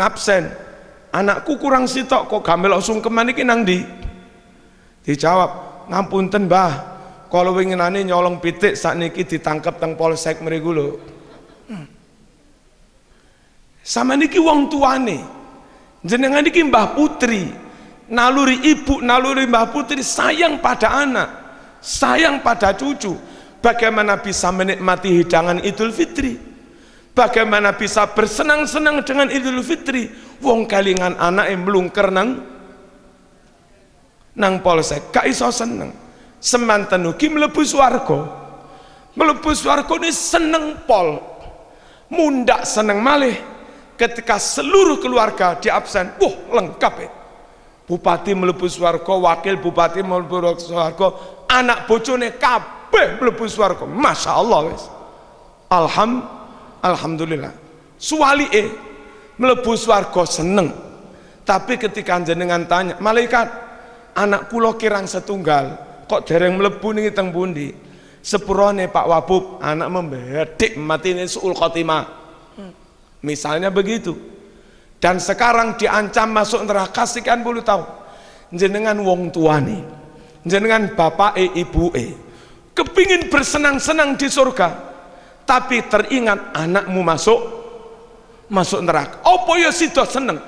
Ngabsen. Anakku kurang sitok kok gamel sungkeman ini nang di. Dijawab, "Ngapunten, bah Kalau ingin ane nyolong pitik saat niki ditangkap teng polsek mereka lo Sama niki wong tuane. Jenengan niki Mbah Putri. Naluri ibu, naluri Mbah Putri sayang pada anak, sayang pada cucu Bagaimana bisa menikmati hidangan Idul Fitri? Bagaimana bisa bersenang-senang dengan Idul Fitri? Wong kelingan anak yang belum nang nang polsek, gak iso seneng. Semanten ugi melebus swarga. Mlebu swarga ini seneng pol. Mundak seneng malih ketika seluruh keluarga di absen. Wah, lengkap ya. Bupati mlebu swarga, wakil bupati mlebu swarga, anak bojone kabeh kabeh mlebu swarga. Masyaallah wis. Alham alhamdulillah. Suwalike mlebu swarga seneng. Tapi ketika jenengan tanya, malaikat, anak kula kirang setunggal, kok dereng mlebu ning teng pundi? Sepurane Pak Wabub, anak membedik nih suul khotimah. Hmm. Misalnya begitu. Dan sekarang diancam masuk neraka sekian puluh tahun. Jenengan wong tuane, jenengan bapak e ibu e, kepingin bersenang-senang di surga tapi teringat anakmu masuk masuk neraka apa ya sido seneng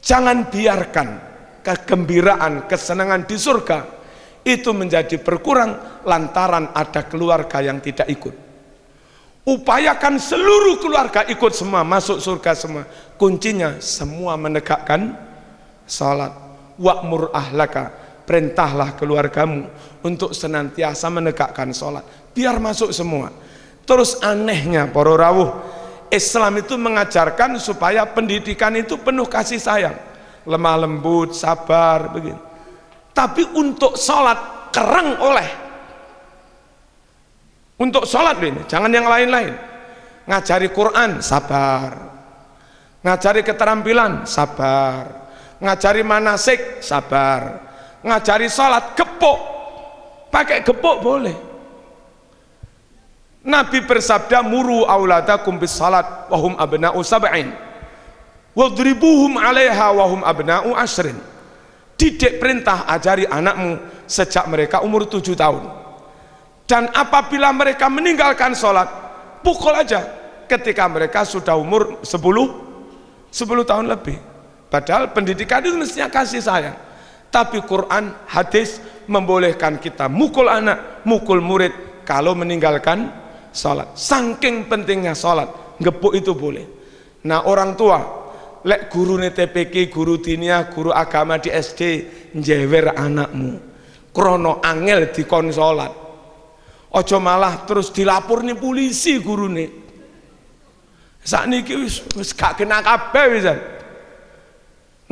jangan biarkan kegembiraan kesenangan di surga itu menjadi berkurang lantaran ada keluarga yang tidak ikut upayakan seluruh keluarga ikut semua masuk surga semua kuncinya semua menegakkan salat wa'mur ahlaka perintahlah keluargamu untuk senantiasa menegakkan sholat biar masuk semua terus anehnya para rawuh Islam itu mengajarkan supaya pendidikan itu penuh kasih sayang lemah lembut sabar begini tapi untuk sholat kerang oleh untuk sholat ini jangan yang lain-lain ngajari Quran sabar ngajari keterampilan sabar ngajari manasik sabar ngajari salat gepuk pakai gepuk boleh Nabi bersabda muru auladakum bis salat wahum abna'u sab'in wadribuhum alaiha wahum abna'u asrin. didik perintah ajari anakmu sejak mereka umur tujuh tahun dan apabila mereka meninggalkan sholat pukul aja ketika mereka sudah umur sepuluh sepuluh tahun lebih padahal pendidikan itu mestinya kasih sayang tapi Quran, hadis membolehkan kita mukul anak, mukul murid kalau meninggalkan salat. Saking pentingnya salat, gepuk itu boleh. Nah, orang tua lek guru TPK, guru dinia, guru agama di SD njewer anakmu. Krono angel dikon salat. Ojo malah terus dilapor nih polisi guru nih. Saat ini wis, wis gak kena kabeh wisan.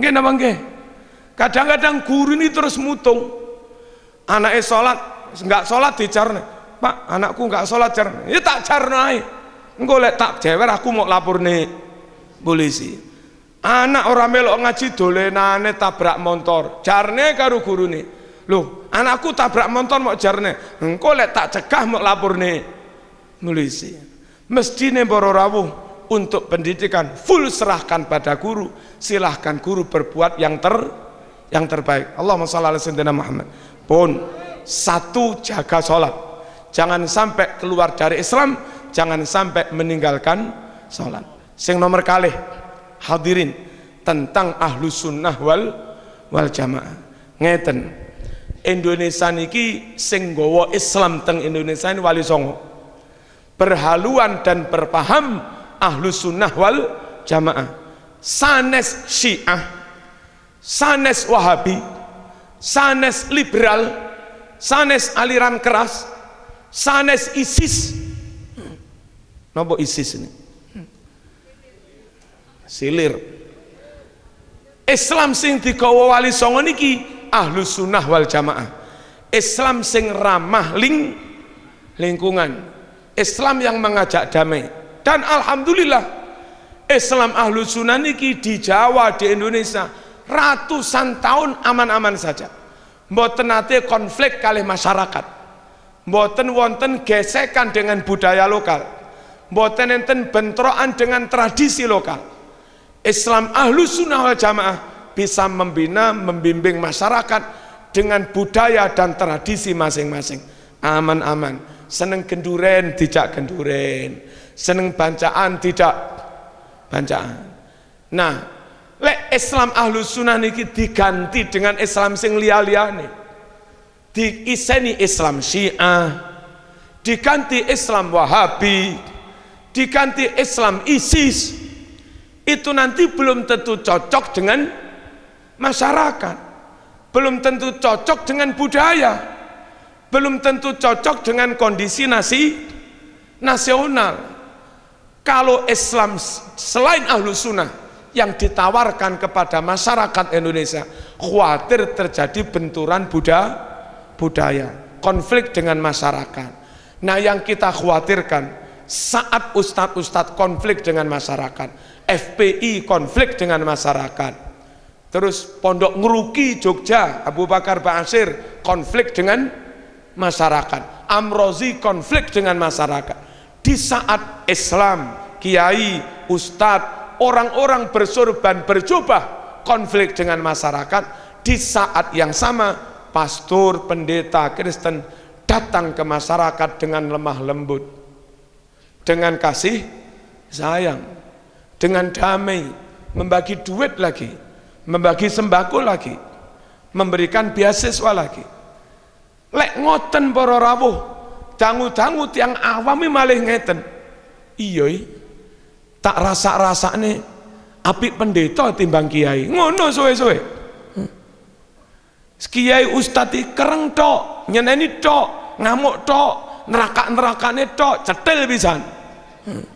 Nggih napa nggih? Kadang-kadang guru ini terus mutung. Anaknya sholat, nggak sholat dicarne. Pak, anakku nggak sholat carne. Ya tak carne. Engkau lek tak jewer aku mau lapor nih polisi. Anak orang melok ngaji dolenane tabrak motor. Carne karo guru nih. Loh, anakku tabrak motor mau carne. Engkau lek tak cegah mau lapor nih polisi. Mesti nih rawuh untuk pendidikan full serahkan pada guru silahkan guru berbuat yang ter yang terbaik Allahumma sholli ala sayyidina Muhammad pun satu jaga sholat jangan sampai keluar dari Islam jangan sampai meninggalkan sholat sing nomor kali hadirin tentang ahlu sunnah wal wal jamaah ngeten Indonesia niki sing gowo Islam teng Indonesia ini wali songo berhaluan dan berpaham ahlu sunnah wal jamaah sanes syiah sanes wahabi sanes liberal sanes aliran keras sanes isis nopo isis ini silir Islam sing dikawa wali songo niki ahlu sunnah wal jamaah Islam sing ramah ling lingkungan Islam yang mengajak damai dan Alhamdulillah Islam ahlu sunnah niki di Jawa di Indonesia ratusan tahun aman-aman saja mboten nanti konflik kali masyarakat mboten wonten gesekan dengan budaya lokal mboten enten bentrokan dengan tradisi lokal Islam ahlu sunnah wal jamaah bisa membina membimbing masyarakat dengan budaya dan tradisi masing-masing aman-aman seneng genduren tidak genduren seneng bancaan tidak bancaan nah Lek Islam ahlu sunnah niki diganti dengan Islam sing lia-lia liyane Diiseni Islam Syiah, diganti Islam Wahabi, diganti Islam ISIS. Itu nanti belum tentu cocok dengan masyarakat. Belum tentu cocok dengan budaya. Belum tentu cocok dengan kondisi nasi nasional. Kalau Islam selain ahlu sunnah yang ditawarkan kepada masyarakat Indonesia khawatir terjadi benturan buddha, budaya konflik dengan masyarakat nah yang kita khawatirkan saat ustadz-ustadz konflik dengan masyarakat FPI konflik dengan masyarakat terus Pondok Ngeruki Jogja Abu Bakar Ba'asyir konflik dengan masyarakat Amrozi konflik dengan masyarakat di saat Islam kiai, ustadz, orang-orang bersorban berjubah konflik dengan masyarakat di saat yang sama pastor pendeta Kristen datang ke masyarakat dengan lemah lembut dengan kasih sayang dengan damai membagi duit lagi membagi sembako lagi memberikan beasiswa lagi lek ngoten para rawuh dangu-dangu tiang awami malih ngeten iya, iya tak rasa-rasa nih api pendeta timbang kiai ngono suwe-suwe hmm. kiai ustadi kereng tok nyeneni tok ngamuk tok neraka neraka nerakane tok cetil bisa. Hmm.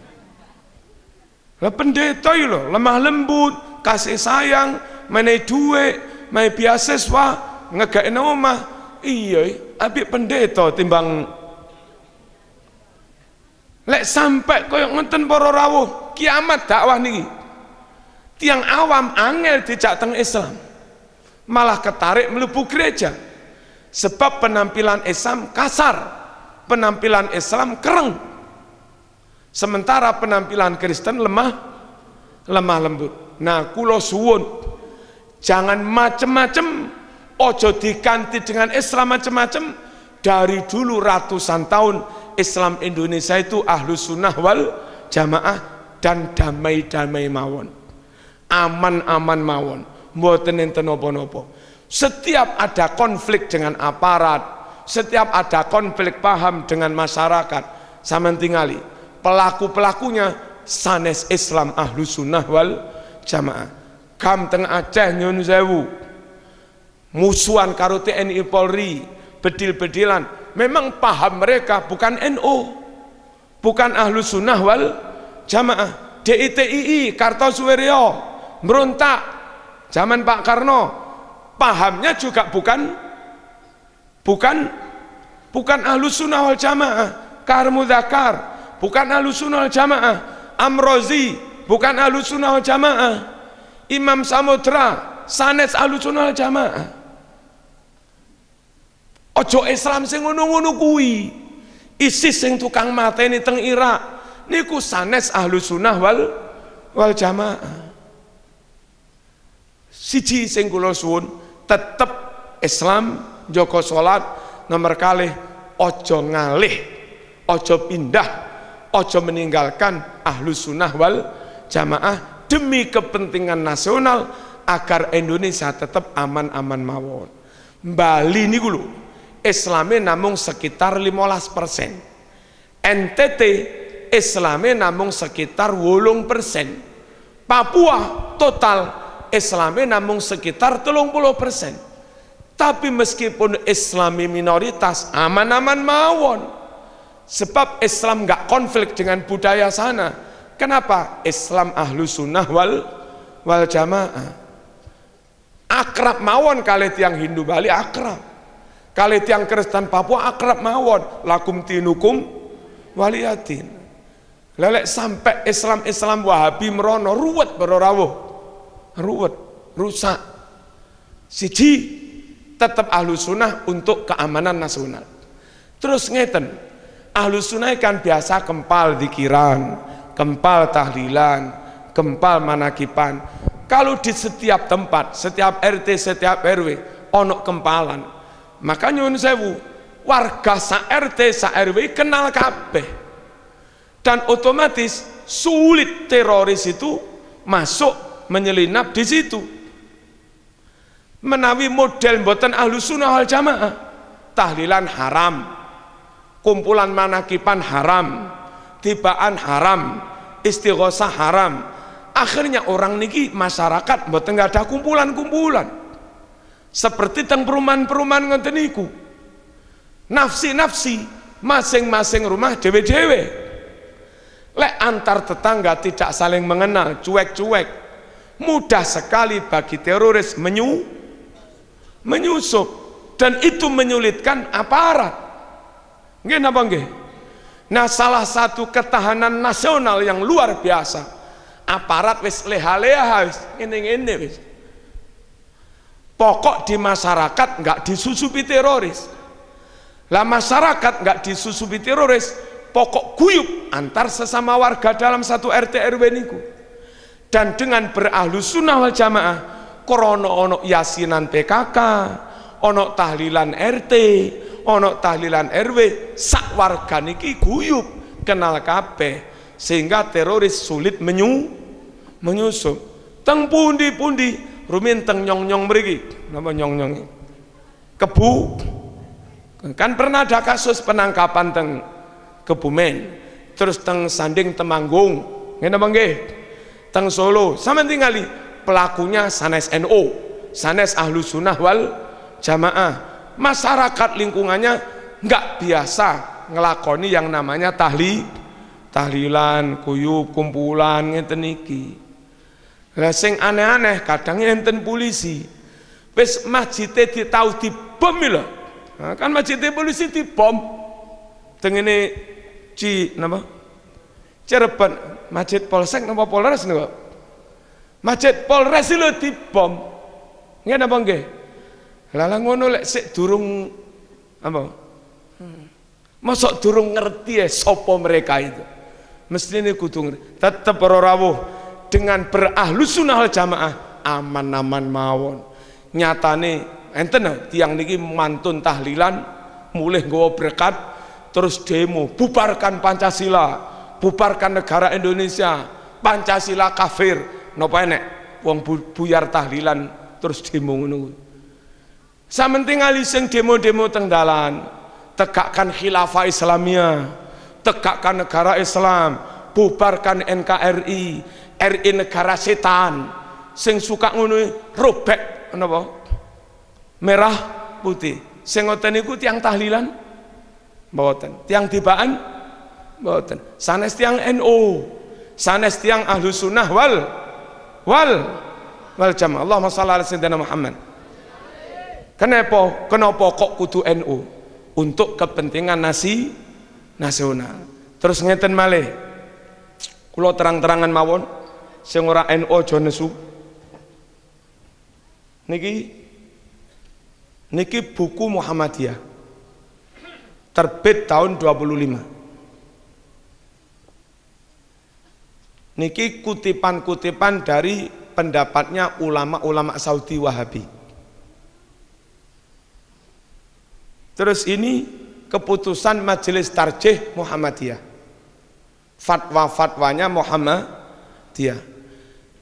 lah pendeta lo, lemah lembut kasih sayang menai duit menai biasiswa ngegain omah iya api pendeta timbang lek sampai kau yang nonton rawuh kiamat dakwah niki tiang awam angel dijak teng Islam malah ketarik melebu gereja sebab penampilan Islam kasar penampilan Islam kereng sementara penampilan Kristen lemah lemah lembut nah kulo suwun jangan macem-macem ojo diganti dengan Islam macem-macem dari dulu ratusan tahun Islam Indonesia itu ahlu sunnah wal jamaah dan damai-damai mawon aman-aman mawon mboten enten napa-napa setiap ada konflik dengan aparat setiap ada konflik paham dengan masyarakat sampean tingali pelaku-pelakunya sanes Islam ahlu sunnah wal jamaah kam teng Aceh nyun sewu musuhan karo TNI Polri bedil-bedilan memang paham mereka bukan NU NO, bukan ahlu sunnah wal jamaah DITII Kartosuwiryo merontak zaman Pak Karno pahamnya juga bukan bukan bukan ahlus sunnah wal jamaah karmu bukan ahlus sunnah wal jamaah amrozi bukan ahlus sunnah wal jamaah imam samudra sanes ahlus sunnah wal jamaah ojo islam sing ngono-ngono kuwi isis sing tukang mateni teng Irak niku sanes ahlu sunnah wal wal jamaah siji sing kula suwun tetep Islam joko salat nomor kali ojo ngalih ojo pindah ojo meninggalkan ahlu sunnah wal jamaah demi kepentingan nasional agar Indonesia tetap aman-aman mawon Bali ini dulu Islamnya namun sekitar 15 persen NTT Islamnya namung sekitar wolung persen Papua total Islamnya namung sekitar telung puluh persen tapi meskipun Islami minoritas aman-aman mawon sebab Islam gak konflik dengan budaya sana kenapa Islam ahlu sunnah wal wal jamaah akrab mawon kali tiang Hindu Bali akrab kali tiang Kristen Papua akrab mawon lakum tinukum waliyatin Lelek sampai Islam-Islam Wahabi merono ruwet berorawo, Ruwet, rusak. Siji tetap ahlu sunnah untuk keamanan nasional. Terus ngeten, ahlu sunnah kan biasa kempal dikiran, kempal tahlilan, kempal manakipan. Kalau di setiap tempat, setiap RT, setiap RW, onok kempalan. Makanya nyuwun sewu, warga sa RT, sa RW kenal kabeh dan otomatis sulit teroris itu masuk menyelinap di situ menawi model buatan ahlu sunnah wal jamaah tahlilan haram kumpulan manakipan haram tibaan haram istighosa haram akhirnya orang niki masyarakat mboten gak ada kumpulan-kumpulan seperti teng perumahan-perumahan ngenteniku nafsi-nafsi masing-masing rumah dewe-dewe Lek antar tetangga tidak saling mengenal, cuek-cuek. Mudah sekali bagi teroris menyu, menyusup. Dan itu menyulitkan aparat. Nggih napa nggih? Nah, salah satu ketahanan nasional yang luar biasa. Aparat wis leha-leha wis ngene-ngene wis. Pokok di masyarakat nggak disusupi teroris. Lah masyarakat nggak disusupi teroris, pokok guyub antar sesama warga dalam satu RT RW niku dan dengan berahlu sunnah wal jamaah krono ono yasinan PKK ono tahlilan RT ono tahlilan RW sak warga niki guyub kenal kabeh sehingga teroris sulit menyu menyusup teng pundi-pundi rumin teng nyong-nyong beri nama nyong-nyong kebu kan pernah ada kasus penangkapan teng Kebumen terus teng Sanding Temanggung ngene apa nggih teng Solo sampean tingali pelakunya sanes NU sanes ahlu sunnah wal jamaah masyarakat lingkungannya nggak biasa ngelakoni yang namanya tahli tahlilan kuyup kumpulan ngene niki lah sing aneh-aneh kadang enten polisi wis masjidnya ditau dibom lho nah, kan masjidnya polisi dibom tengene Ci nama, Cirebon, Masjid Polsek napa Polres napa Masjid Polres lho dibom. nggak apa nggih? lalu ngono lek sik durung apa? masuk hmm. durung ngerti ya sopo mereka itu. Mesti ini kudu tetap para dengan berahlu sunnah jamaah aman-aman mawon. Nyatane enten ya, tiang niki mantun tahlilan mulai nggawa berkat terus demo bubarkan Pancasila bubarkan negara Indonesia Pancasila kafir nopo enek wong bu buyar tahlilan terus demo ngono penting ali sing demo-demo teng dalan tegakkan khilafah Islamia tegakkan negara Islam bubarkan NKRI RI negara setan sing suka ngono robek nopo merah putih sing ngoten iku tiyang tahlilan Mboten. Tiang tibaan mboten. Sanes tiang NU, sanes tiang ahlu sunnah wal wal wal jamaah. Allahumma shalli ala sayyidina Muhammad. Kenapa? Kenapa kok kudu NU? Untuk kepentingan nasi nasional. Terus ngeten malih. Kulo terang-terangan mawon sing ora NU aja nesu. Niki niki buku Muhammadiyah terbit tahun 25 niki kutipan-kutipan dari pendapatnya ulama-ulama Saudi Wahabi terus ini keputusan Majelis Tarjih Muhammadiyah fatwa-fatwanya Muhammadiyah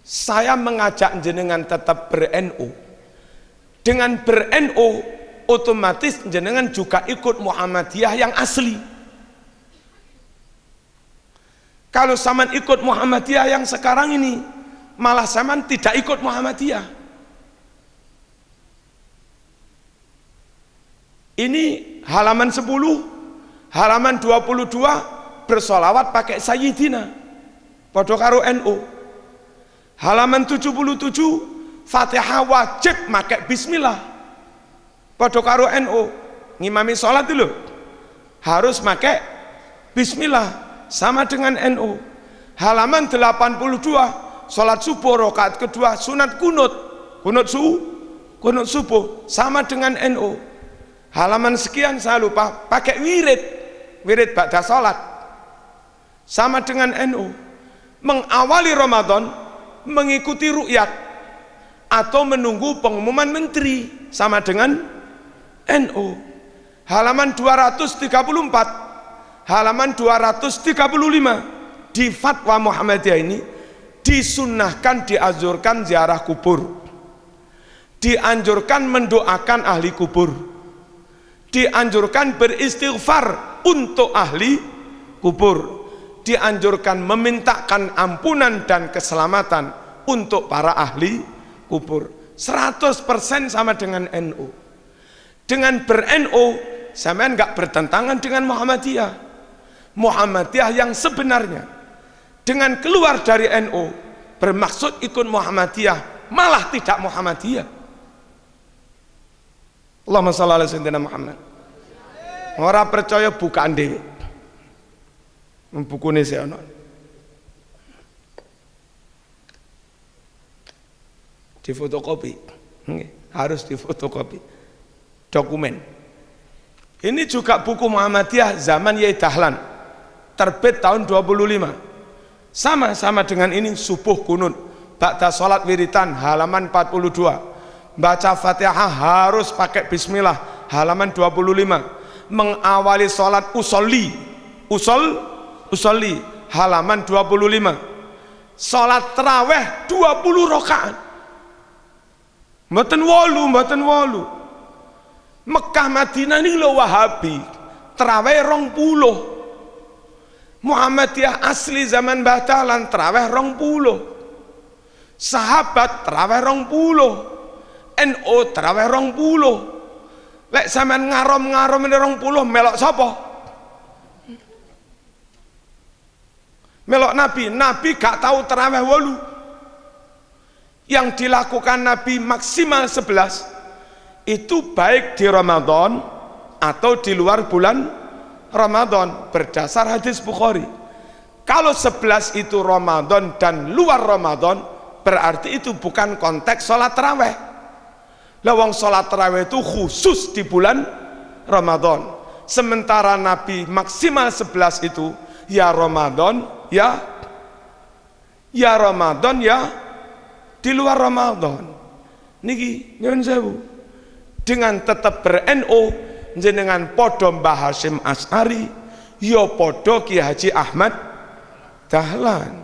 saya mengajak jenengan tetap ber-NU dengan ber-NU otomatis jenengan juga ikut Muhammadiyah yang asli kalau saman ikut Muhammadiyah yang sekarang ini malah saman tidak ikut Muhammadiyah ini halaman 10 halaman 22 bersolawat pakai Sayyidina Podokaro NU halaman 77 Fatihah wajib pakai Bismillah Podo karo NU ngimami sholat dulu harus pakai Bismillah sama dengan NU halaman 82 sholat subuh rokaat kedua sunat kunut kunut su kunut subuh sama dengan NU halaman sekian saya lupa pakai wirid wirid baca sholat sama dengan NU mengawali Ramadan mengikuti rukyat atau menunggu pengumuman menteri sama dengan NU NO. halaman 234 halaman 235 di fatwa Muhammadiyah ini disunnahkan diazurkan ziarah kubur dianjurkan mendoakan ahli kubur dianjurkan beristighfar untuk ahli kubur dianjurkan memintakan ampunan dan keselamatan untuk para ahli kubur 100% sama dengan NU NO dengan ber-NU sampean nggak bertentangan dengan Muhammadiyah Muhammadiyah yang sebenarnya dengan keluar dari NU bermaksud ikut Muhammadiyah malah tidak Muhammadiyah Allahumma salli ala sayyidina Muhammad orang percaya bukan dewi buku ini saya difotokopi harus difotokopi dokumen. Ini juga buku Muhammadiyah zaman Yai Dahlan. Terbit tahun 25. Sama-sama dengan ini subuh kunut. bakta salat wiritan halaman 42. Baca Fatihah harus pakai bismillah halaman 25. Mengawali salat usolli. Usol usolli halaman 25 sholat terawih 20 rokaat mboten wolu mboten wolu Mekah Madinah ini lo Wahabi, Teraweh rong puluh. Muhammadiyah asli zaman batalan Teraweh rong puluh. Sahabat Teraweh rong puluh. NO Teraweh rong puluh. Lek zaman ngarom-ngarom ini rong puluh melok sopo. Melok Nabi, Nabi gak tahu Teraweh walu. Yang dilakukan Nabi maksimal sebelas itu baik di Ramadan atau di luar bulan Ramadan berdasar hadis Bukhari kalau sebelas itu Ramadan dan luar Ramadan berarti itu bukan konteks sholat terawih lawang sholat terawih itu khusus di bulan Ramadan sementara Nabi maksimal sebelas itu ya Ramadan ya ya Ramadan ya di luar Ramadan niki nyuwun sewu dengan tetap ber no jenengan podo Mbah Hasim As'ari ya podo Ki Haji Ahmad Dahlan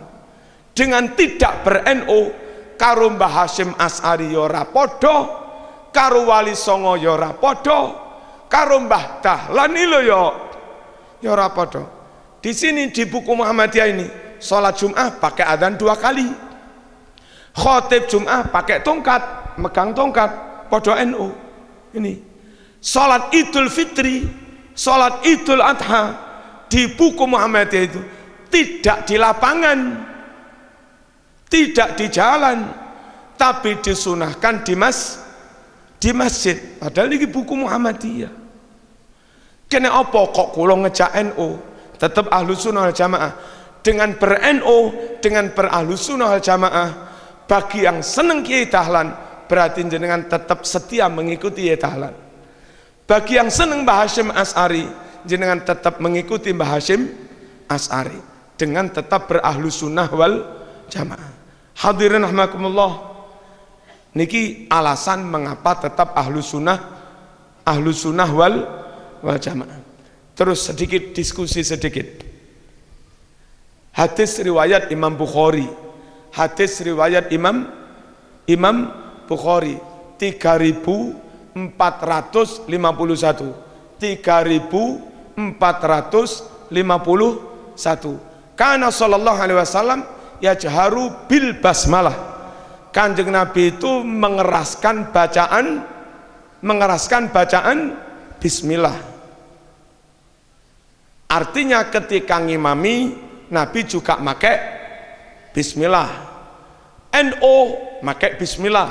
dengan tidak ber no karo Mbah Hasim As'ari ya rapodo, karo Wali Songo ya rapodo, karo Mbah Dahlan ilo ya ya rapodo. di sini di buku Muhammadiyah ini sholat Jum'ah pakai adzan dua kali khotib Jum'ah pakai tongkat megang tongkat podo NU ini salat Idul Fitri salat Idul Adha di buku Muhammadiyah itu tidak di lapangan tidak di jalan tapi disunahkan di mas di masjid padahal ini buku Muhammadiyah kena apa kok kalau ngejak NU tetap ahlu sunnah jamaah dengan ber NU dengan berahlu sunnah jamaah bagi yang seneng kiai tahlan berarti jenengan tetap setia mengikuti ya bagi yang seneng Mbah Hashim As'ari jenengan tetap mengikuti Mbah Hashim As'ari dengan tetap berahlu sunnah wal jamaah hadirin rahmatullah niki alasan mengapa tetap ahlu sunnah ahlu sunnah wal, wal jamaah terus sedikit diskusi sedikit hadis riwayat Imam Bukhari hadis riwayat Imam Imam Bukhari 3451 3451 karena sallallahu alaihi wasallam ya jaharu bil basmalah kanjeng nabi itu mengeraskan bacaan mengeraskan bacaan bismillah artinya ketika ngimami nabi juga make bismillah NO pakai bismillah.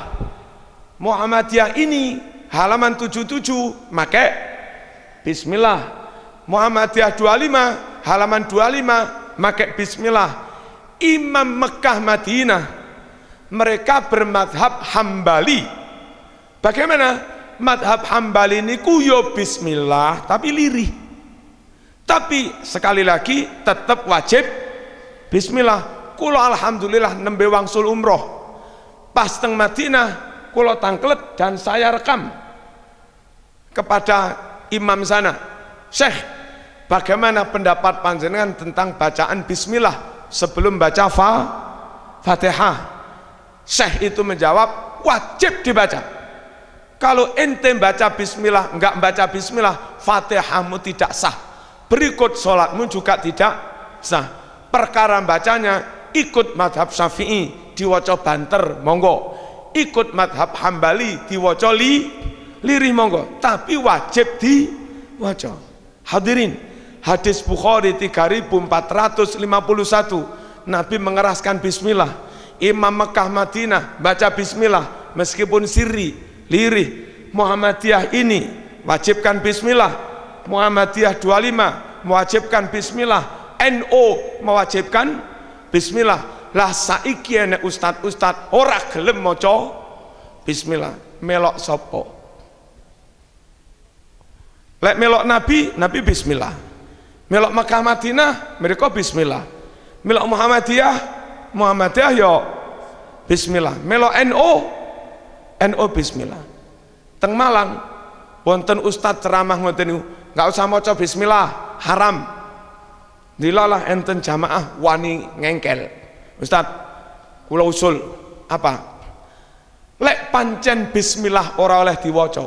Muhammadiyah ini halaman 77 pakai bismillah. Muhammadiyah 25 halaman 25 pakai bismillah. Imam Mekah Madinah mereka bermadhab Hambali. Bagaimana? Madhab Hambali ini kuyo ya bismillah tapi lirih. Tapi sekali lagi tetap wajib bismillah. Kulo alhamdulillah nembe wangsul umroh pas teng Madinah kulo tangklet dan saya rekam kepada imam sana Syekh bagaimana pendapat panjenengan tentang bacaan bismillah sebelum baca fa Fatihah Syekh itu menjawab wajib dibaca kalau ente baca bismillah enggak baca bismillah Fatihahmu tidak sah berikut sholatmu juga tidak sah perkara bacanya ikut madhab syafi'i diwaca banter monggo ikut madhab hambali diwaca li lirih monggo tapi wajib diwaca hadirin hadis Bukhari 3451 Nabi mengeraskan bismillah Imam Mekah Madinah baca bismillah meskipun siri lirih Muhammadiyah ini wajibkan bismillah Muhammadiyah 25 mewajibkan bismillah NO mewajibkan bismillah lah saiki ana ustad-ustad ora gelem maca bismillah melok sopo lek melok nabi nabi bismillah melok Mekah Madinah mereka bismillah melok Muhammadiyah Muhammadiyah yo ya bismillah melok NO NO bismillah teng Malang wonten ustad ceramah ngoten niku enggak usah maca bismillah haram dilalah enten jamaah wani ngengkel Ustaz, kula usul apa? Lek pancen bismillah ora oleh diwaca.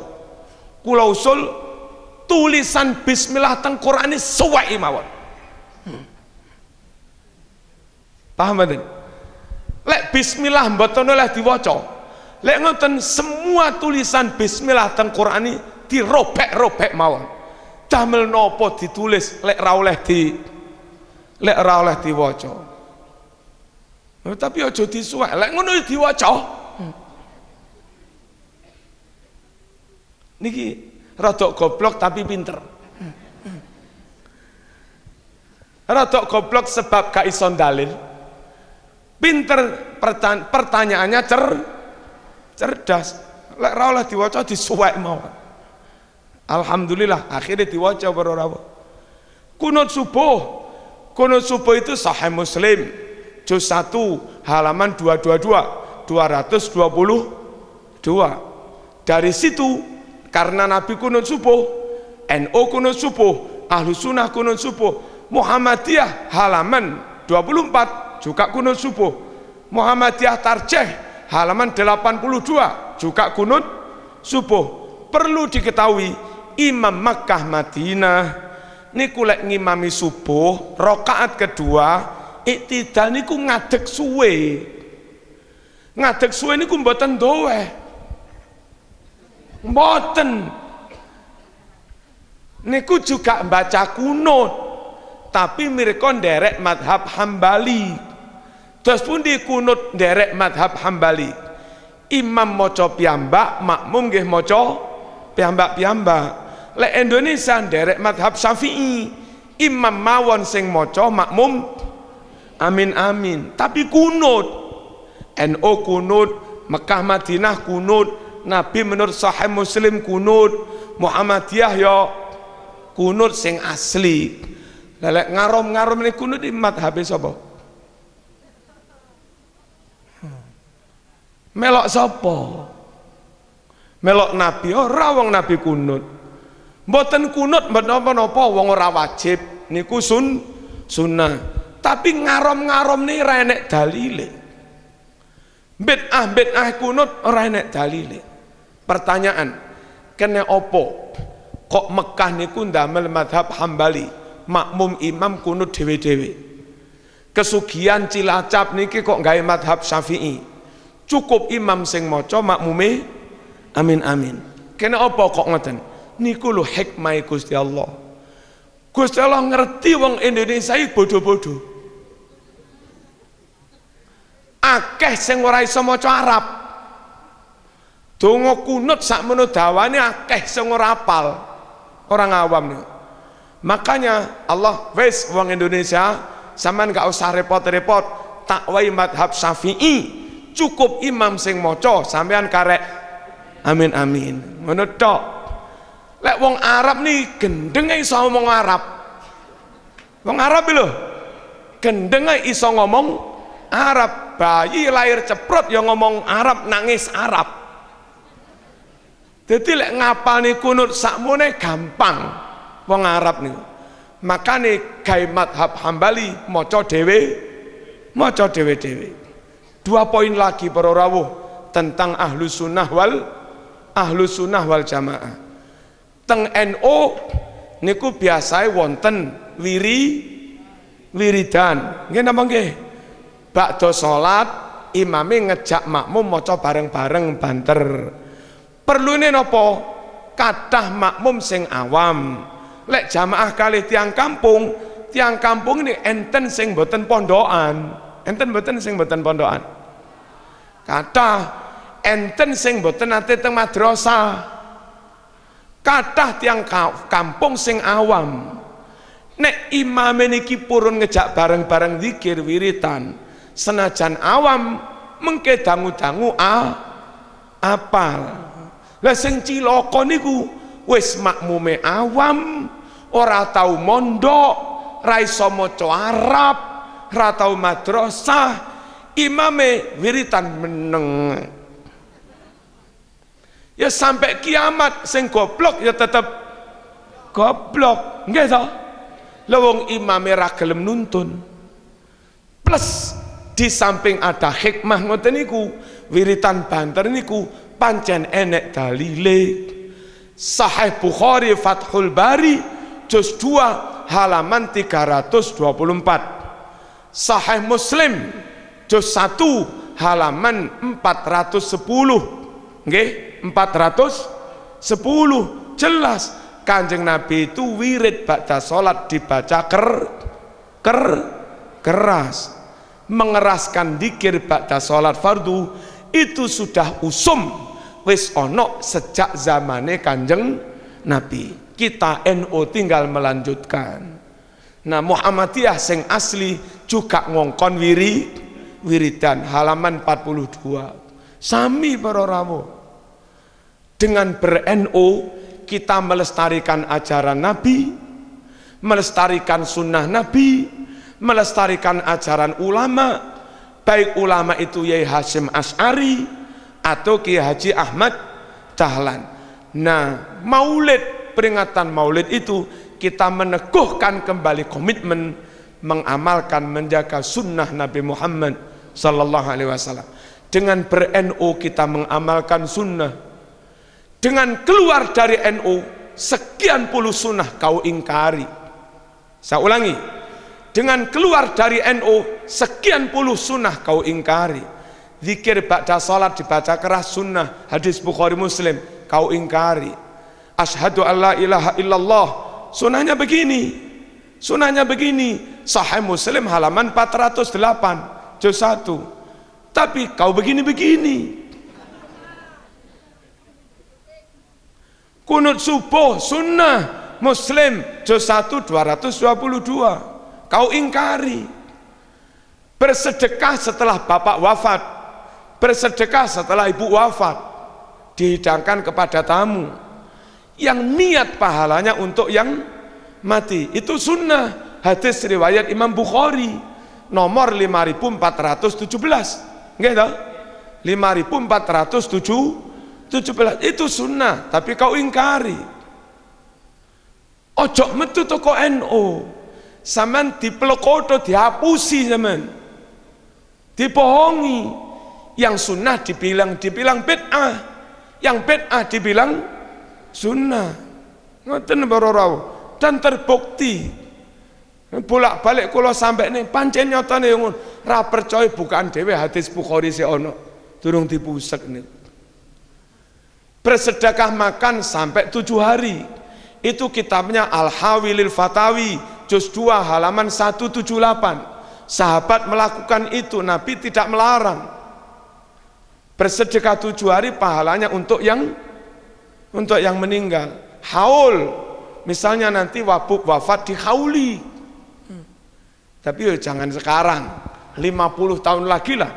Kula usul tulisan bismillah teng Qur'ane suwai mawon. Hmm. Paham mboten? Lek bismillah mboten oleh diwaca. Lek ngoten semua tulisan bismillah teng ini dirobek-robek mawon. Damel nopo ditulis lek ra oleh di lek ra oleh diwaca. Oh, tapi ojo disuwek, lek ngono ya diwaca. Niki rada goblok tapi pinter. Rada goblok sebab gak iso dalil. Pinter pertanyaannya cer cerdas. Lek ra oleh diwaca disuwek mau Alhamdulillah akhirnya diwaca berorawo. Kunut subuh. Kunut subuh itu sahih Muslim juz 1 halaman 222 222 dari situ karena Nabi kunut subuh NO kunut subuh ahlu sunnah kunut subuh Muhammadiyah halaman 24 juga kunut subuh Muhammadiyah tarjeh halaman 82 juga kunut subuh perlu diketahui Imam Makkah Madinah nikulek ngimami subuh rokaat kedua iktidal niku ngadek suwe. ngadek suwe niku mboten dowe. Mboten. Niku juga baca kunut. Tapi mereka derek madhab hambali. Terus pun di kunut derek madhab hambali. Imam moco piamba makmum gehe moco piamba piamba. Le Indonesia derek madhab Syafi'i. Imam mawon sing moco, makmum Amin amin. Tapi kunut. NO kunut, Mekah Madinah kunut, Nabi menurut Sahih Muslim kunut, Muhammadiyah yo ya kunut sing asli. Lelek ngarom-ngarom ini kunut di madhabe sapa? Hmm. Melok sapa? Melok Nabi oh wong Nabi kunut. Mboten kunut mboten apa apa, wong ora wajib niku sun sunnah. Tapi ngarom-ngarom nih renek dalile. Bid'ah bid'ah kunut renek dalile. Pertanyaan, kene opo? Kok Mekah niku ndamel madhab Hambali, makmum imam kunut dewe-dewe. kesugihan Cilacap niki kok gawe madhab Syafi'i. Cukup imam sing maca makmume amin amin. Kene opo kok ngoten? Niku lho hikmah Gusti Allah. Gusti Allah ngerti wong Indonesia bodoh-bodoh akeh sing ora iso maca Arab donga kunut sakmono dawane akeh sing ora apal orang awam nih. makanya Allah wes wong Indonesia sampean gak usah repot-repot takwai madhab Syafi'i cukup imam sing maca sampean karek amin amin ngono tok lek wong Arab nih gendeng e iso ngomong Arab wong Arab lho gendeng e iso ngomong Arab bayi lahir ceprot yang ngomong Arab nangis Arab jadi lek ngapal nih kunut sakmune gampang wong Arab nih makane gawe madhab hambali moco dewe moco dewe dewe dua poin lagi para rawuh tentang ahlu sunnah wal ahlu sunnah wal jamaah teng NO niku biasai wonten wiri wiridan nggih napa nggih Bakdo sholat imame ngejak makmum coba bareng-bareng banter. Perlu ini nopo? Kadah makmum sing awam. Lek jamaah kali tiang kampung, tiang kampung ini enten sing boten pondoan Enten boten sing boten pondoan Kadah enten sing boten nanti teng madrosa kathah tiang kampung sing awam nek imam niki purun ngejak bareng-bareng zikir wiritan senajan awam mengke dangu-dangu a apal lah sing cilaka niku wis makmume awam ora tau mondok ra iso maca Arab ra tau madrasah imame wiritan meneng ya sampai kiamat sing goblok ya tetep goblok nggih to lawang imame ra gelem nuntun plus di samping ada hikmah ngoten niku, wiritan banter niku pancen enek dalile. Sahih Bukhari Fathul Bari juz 2 halaman 324. Sahih Muslim juz 1 halaman 410. Nggih, 410 jelas Kanjeng Nabi itu wirid baca salat dibaca ker ker keras mengeraskan dikir bakda sholat fardu itu sudah usum wis ono sejak zamane kanjeng Nabi kita NO tinggal melanjutkan nah Muhammadiyah sing asli juga ngongkon wiri wiridan halaman 42 sami para rawo dengan ber NO kita melestarikan ajaran Nabi melestarikan sunnah Nabi melestarikan ajaran ulama baik ulama itu Yai Hasyim As'ari atau Kiai Haji Ahmad Dahlan nah maulid peringatan maulid itu kita meneguhkan kembali komitmen mengamalkan menjaga sunnah Nabi Muhammad Sallallahu Alaihi Wasallam dengan ber NU kita mengamalkan sunnah dengan keluar dari NU sekian puluh sunnah kau ingkari saya ulangi dengan keluar dari NU sekian puluh sunnah kau ingkari zikir baca salat dibaca keras sunnah hadis Bukhari Muslim kau ingkari ashadu alla ilaha illallah sunnahnya begini sunnahnya begini sahih Muslim halaman 408 juz 1 tapi kau begini-begini kunut subuh sunnah Muslim juz 1 222 kau ingkari. Bersedekah setelah bapak wafat, bersedekah setelah ibu wafat, dihidangkan kepada tamu. Yang niat pahalanya untuk yang mati. Itu sunnah hadis riwayat Imam Bukhari nomor 5417. enggak tahu 5417 itu sunnah tapi kau ingkari ojok metu toko NO Saman dipelokoto dihapusi saman. Dibohongi. Yang sunnah dibilang dibilang bid'ah. Yang bid'ah dibilang sunnah. Ngoten barorau dan terbukti bolak balik kalau sampai nih pancen nyata nih yang rapper coy bukan dewe hadis bukhori si ono turung dipusek nih bersedekah makan sampai tujuh hari itu kitabnya al hawilil fatawi juz 2 halaman 178. Sahabat melakukan itu, Nabi tidak melarang. Bersedekah tujuh hari pahalanya untuk yang untuk yang meninggal. Haul, misalnya nanti wabuk wafat dihauli. Hmm. Tapi yo, ya jangan sekarang, 50 tahun lagi lah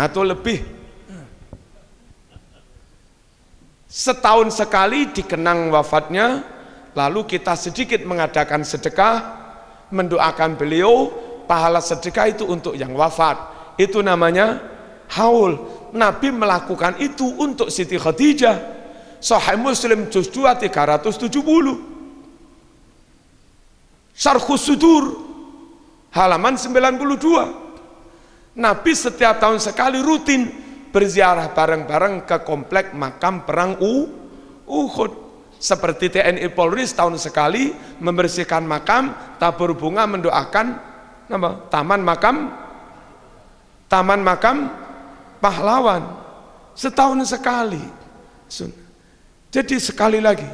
atau lebih. Setahun sekali dikenang wafatnya, lalu kita sedikit mengadakan sedekah mendoakan beliau pahala sedekah itu untuk yang wafat itu namanya haul Nabi melakukan itu untuk Siti Khadijah Sahih Muslim juz 2 370 Sarkhus Sudur halaman 92 Nabi setiap tahun sekali rutin berziarah bareng-bareng ke komplek makam perang U Uhud seperti TNI Polri setahun sekali membersihkan makam, tabur bunga mendoakan apa? taman makam taman makam pahlawan setahun sekali. Jadi sekali lagi,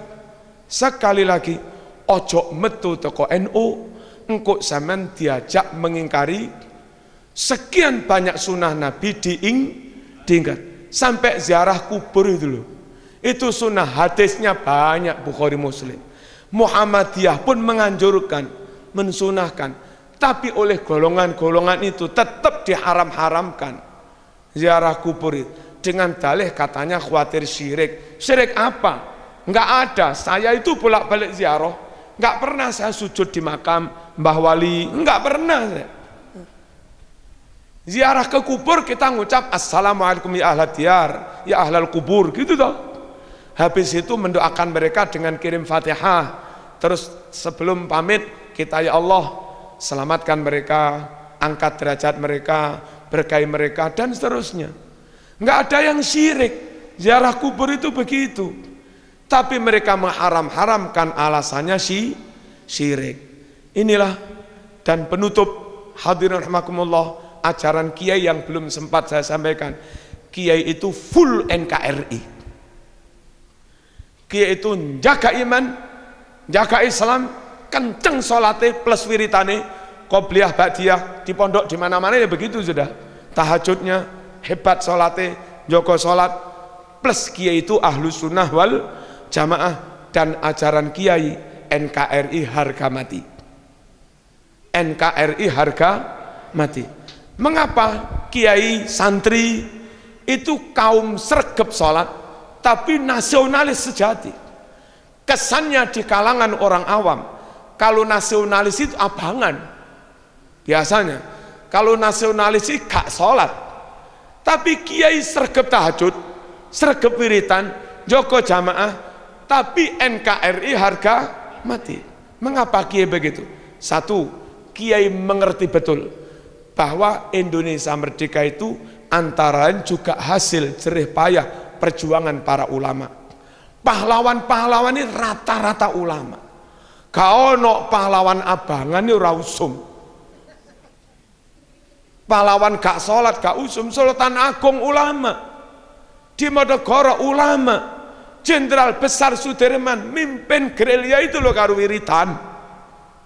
sekali lagi ojo metu toko NU engkau zaman diajak mengingkari sekian banyak sunnah Nabi diing diingat sampai ziarah kubur itu loh itu sunnah hadisnya banyak Bukhari Muslim. Muhammadiyah pun menganjurkan, mensunahkan. Tapi oleh golongan-golongan itu tetap diharam-haramkan ziarah kubur itu. Dengan dalih katanya khawatir syirik. Syirik apa? Enggak ada. Saya itu bolak-balik ziarah. Enggak pernah saya sujud di makam Mbah Wali. Enggak pernah saya. Ziarah ke kubur kita ngucap Assalamualaikum ya ahlal diyar, ya ahlal kubur gitu toh. Habis itu mendoakan mereka dengan kirim Fatihah. Terus sebelum pamit kita ya Allah selamatkan mereka, angkat derajat mereka, berkahi mereka dan seterusnya. Enggak ada yang syirik. Ziarah kubur itu begitu. Tapi mereka mengharam-haramkan alasannya si syirik. Inilah dan penutup hadirin rahmakumullah ajaran kiai yang belum sempat saya sampaikan. Kiai itu full NKRI yaitu jaga iman jaga Islam kenceng solatnya plus wiritane qobliyah ba'diyah di pondok di mana mana ya begitu sudah tahajudnya hebat solatnya joko solat plus kiai itu ahlu sunnah wal jamaah dan ajaran kiai NKRI harga mati NKRI harga mati mengapa kiai santri itu kaum sergap solat tapi nasionalis sejati. Kesannya di kalangan orang awam, kalau nasionalis itu abangan biasanya. Kalau nasionalis itu gak sholat. Tapi kiai sergap tahajud, sergap wiritan, joko jamaah, tapi NKRI harga mati. Mengapa kiai begitu? Satu, kiai mengerti betul bahwa Indonesia merdeka itu antara juga hasil jerih payah perjuangan para ulama. Pahlawan-pahlawan ini rata-rata ulama. Kaono pahlawan abangan ini rausum. Pahlawan gak sholat, gak usum. Sultan Agung ulama. Di Madagoro ulama. Jenderal Besar Sudirman mimpin gerilya itu loh karu wiritan.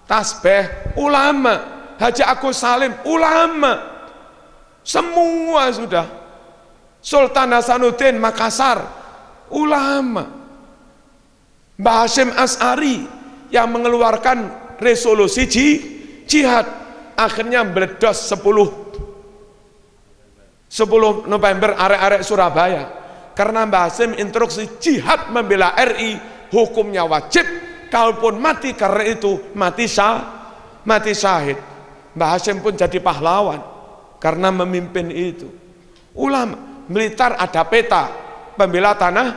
Tasbeh ulama. Haji Agus Salim ulama. Semua sudah Sultan Hasanuddin Makassar, ulama. Mbah Hashim As'ari yang mengeluarkan resolusi jihad akhirnya meledos 10 10 November arek-arek Surabaya karena Mbah Hashim instruksi jihad membela RI hukumnya wajib kalaupun mati karena itu mati sah mati syahid Mbah Hashim pun jadi pahlawan karena memimpin itu ulama militer ada peta pembela tanah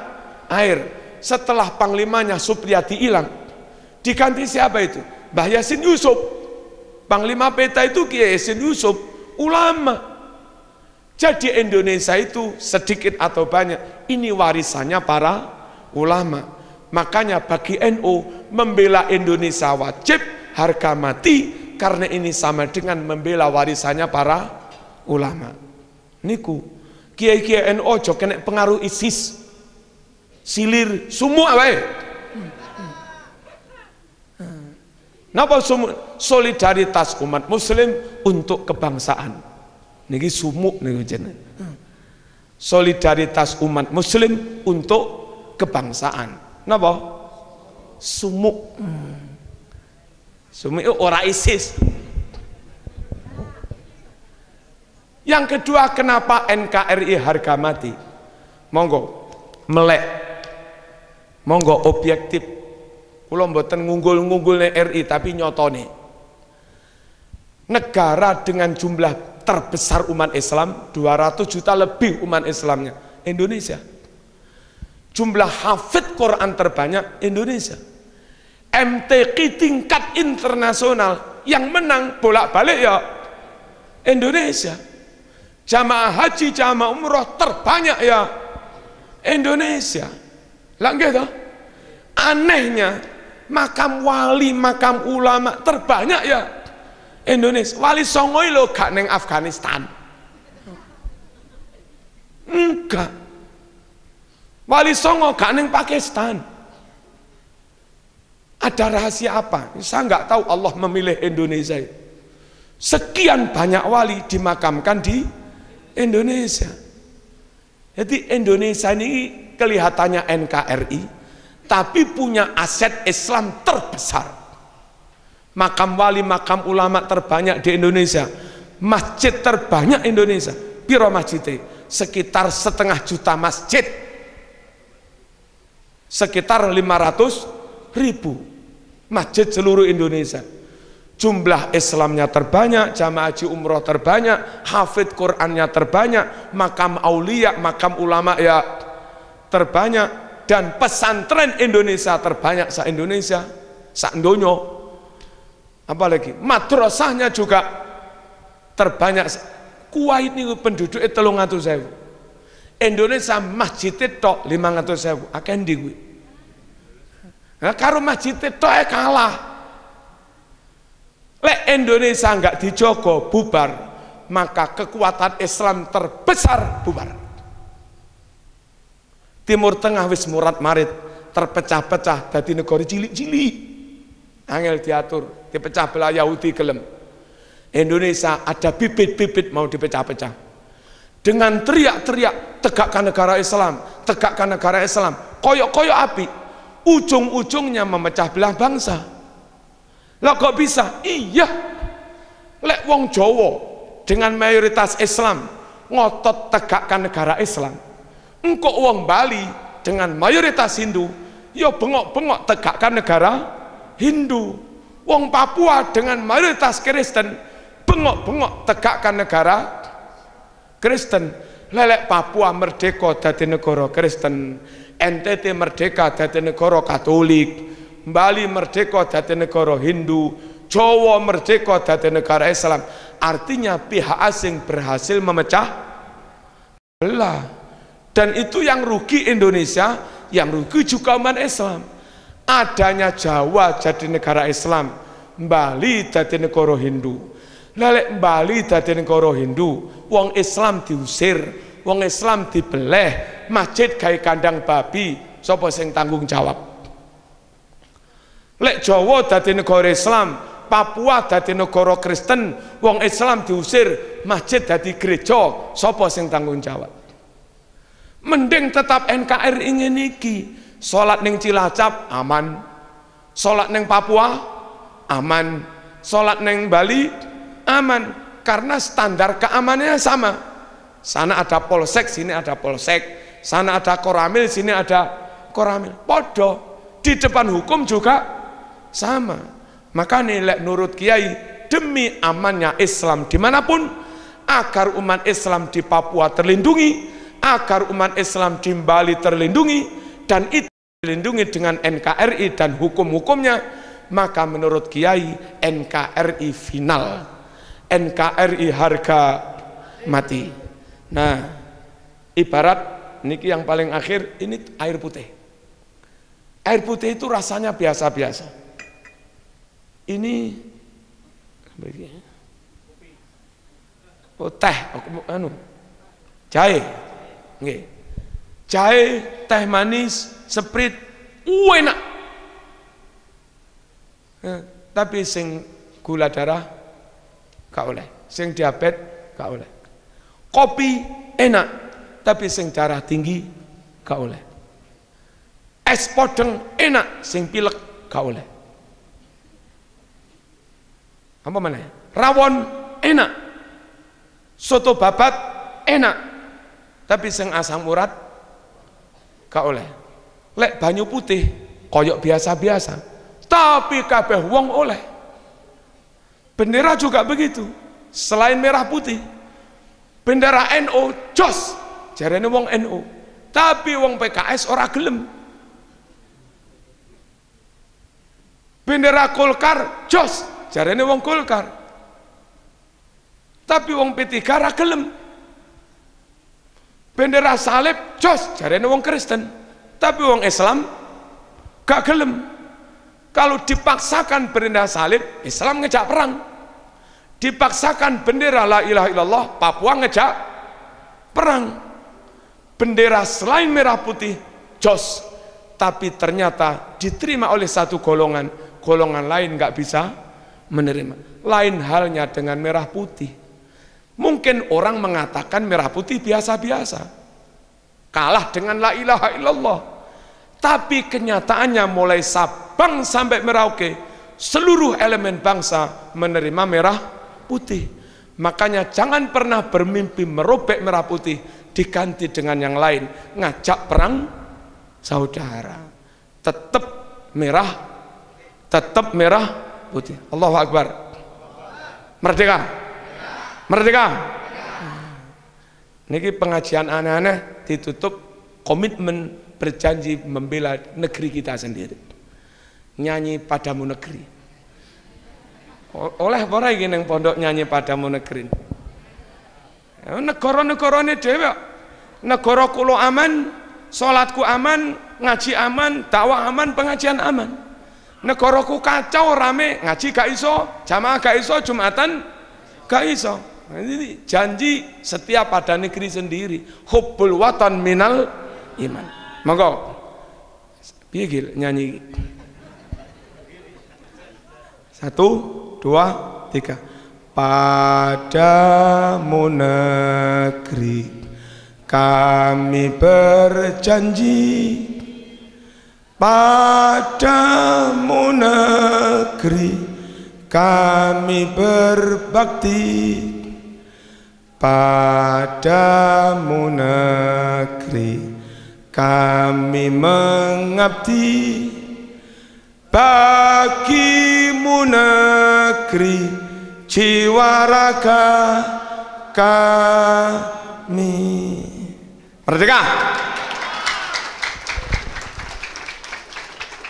air. Setelah panglimanya Supriyadi hilang, diganti siapa itu? Mbah Yasin Yusuf. Panglima peta itu Kiai Yasin Yusuf, ulama. Jadi Indonesia itu sedikit atau banyak ini warisannya para ulama. Makanya bagi NU NO, membela Indonesia wajib harga mati karena ini sama dengan membela warisannya para ulama. Niku kiai-kiai NO cok kena pengaruh ISIS silir semua wae Napa sumuk solidaritas umat muslim untuk kebangsaan. Niki sumuk niku jeneng. Solidaritas umat muslim untuk kebangsaan. Napa? Sumuk. Sumuk ora ISIS. Yang kedua, kenapa NKRI harga mati? Monggo, melek. Monggo objektif. Kulo mboten ngunggul-ngunggul RI tapi nyotone. Negara dengan jumlah terbesar umat Islam, 200 juta lebih umat Islamnya, Indonesia. Jumlah hafid Quran terbanyak Indonesia. MTQ tingkat internasional yang menang bolak-balik ya Indonesia jamaah haji jamaah umroh terbanyak ya Indonesia lah gitu anehnya makam wali makam ulama terbanyak ya Indonesia wali songoi lo gak neng Afghanistan enggak wali songo gak neng Pakistan ada rahasia apa? Saya nggak tahu Allah memilih Indonesia. Sekian banyak wali dimakamkan di Indonesia. Jadi Indonesia ini kelihatannya NKRI, tapi punya aset Islam terbesar. Makam wali, makam ulama terbanyak di Indonesia. Masjid terbanyak Indonesia. Piro masjid sekitar setengah juta masjid. Sekitar 500 ribu masjid seluruh Indonesia jumlah Islamnya terbanyak, jamaah haji umroh terbanyak, hafid Qurannya terbanyak, makam aulia, makam ulama ya terbanyak, dan pesantren Indonesia terbanyak sa Indonesia, sa Indonyo. Apalagi madrasahnya juga terbanyak. Kuwait ini penduduknya telung atau sewu. Indonesia masjid itu lima atau sewu. Akan di nah, karo masjid itu kalah Lek Indonesia nggak dijogo bubar, maka kekuatan Islam terbesar bubar. Timur Tengah wis murat marit, terpecah-pecah dari negara cili-cili, Angel diatur, dipecah belah Yahudi kelem. Indonesia ada bibit-bibit mau dipecah-pecah. Dengan teriak-teriak tegakkan negara Islam, tegakkan negara Islam, koyok-koyok api, ujung-ujungnya memecah belah bangsa. Lah kok bisa? Iya. Lek wong Jawa dengan mayoritas Islam ngotot tegakkan negara Islam. Engko wong Bali dengan mayoritas Hindu ya bengok-bengok tegakkan negara Hindu. Wong Papua dengan mayoritas Kristen bengok-bengok tegakkan negara Kristen. Lelek Papua merdeka dari negara Kristen, NTT merdeka dari negara Katolik, Bali merdeka dari negara Hindu, Jawa merdeka dari negara Islam. Artinya pihak asing berhasil memecah belah. Dan itu yang rugi Indonesia, yang rugi juga umat Islam. Adanya Jawa jadi negara Islam, Bali jadi negara Hindu. Lelek Bali dari negara Hindu, wong Islam diusir, wong Islam dibeleh, masjid gaya kandang babi, sopo sing tanggung jawab? Lek Jawa dadi negara Islam, Papua dadi negara Kristen, wong Islam diusir, masjid dadi gereja, sapa sing tanggung jawab? Mending tetap NKRI ngene iki. Salat ning Cilacap aman. Salat ning Papua aman. Salat ning Bali aman karena standar keamanannya sama. Sana ada polsek, sini ada polsek. Sana ada koramil, sini ada koramil. Podo di depan hukum juga sama. maka nilai nurut kiai demi amannya Islam dimanapun agar umat Islam di Papua terlindungi, agar umat Islam di Bali terlindungi dan itu dilindungi dengan NKRI dan hukum-hukumnya, maka menurut Kiai NKRI final, NKRI harga mati. Nah, ibarat niki yang paling akhir ini air putih. Air putih itu rasanya biasa-biasa ini oh, teh oh, anu jahe nggih jahe teh manis seprit uh, enak eh, tapi sing gula darah gak oleh sing diabetes gak oleh kopi enak tapi sing darah tinggi gak oleh es podeng enak sing pilek gak oleh apa mana rawon enak soto babat enak tapi sing asam urat gak oleh lek banyu putih koyok biasa-biasa tapi kabeh wong oleh bendera juga begitu selain merah putih bendera NO jos jarene wong NO tapi wong PKS ora gelem bendera Golkar jos jarene wong Golkar. Tapi wong P3 ra Bendera salib jos jarene wong Kristen. Tapi wong Islam gak gelem. Kalau dipaksakan bendera salib, Islam ngejak perang. Dipaksakan bendera la ilaha illallah, Papua ngejak perang. Bendera selain merah putih, jos tapi ternyata diterima oleh satu golongan golongan lain gak bisa menerima. Lain halnya dengan merah putih. Mungkin orang mengatakan merah putih biasa-biasa. Kalah dengan la ilaha illallah. Tapi kenyataannya mulai Sabang sampai Merauke, seluruh elemen bangsa menerima merah putih. Makanya jangan pernah bermimpi merobek merah putih diganti dengan yang lain. Ngajak perang saudara. Tetap merah, tetap merah putih. Allahu Akbar. Merdeka. Merdeka. Niki pengajian aneh-aneh ditutup komitmen berjanji membela negeri kita sendiri. Nyanyi padamu negeri. Oleh para ingin yang pondok nyanyi padamu negeri. Ya, negara ini dewa. Negara kulo aman, solatku aman, ngaji aman, dakwah aman, pengajian aman negaraku kacau rame ngaji gak iso jamaah gak iso jumatan gak iso jadi nah, janji setiap pada negeri sendiri hubbul watan minal iman monggo pikir nyanyi satu dua tiga padamu negeri kami berjanji Padamu negeri kami berbakti Padamu negeri kami mengabdi Bagimu negeri jiwa raga kami Merdeka!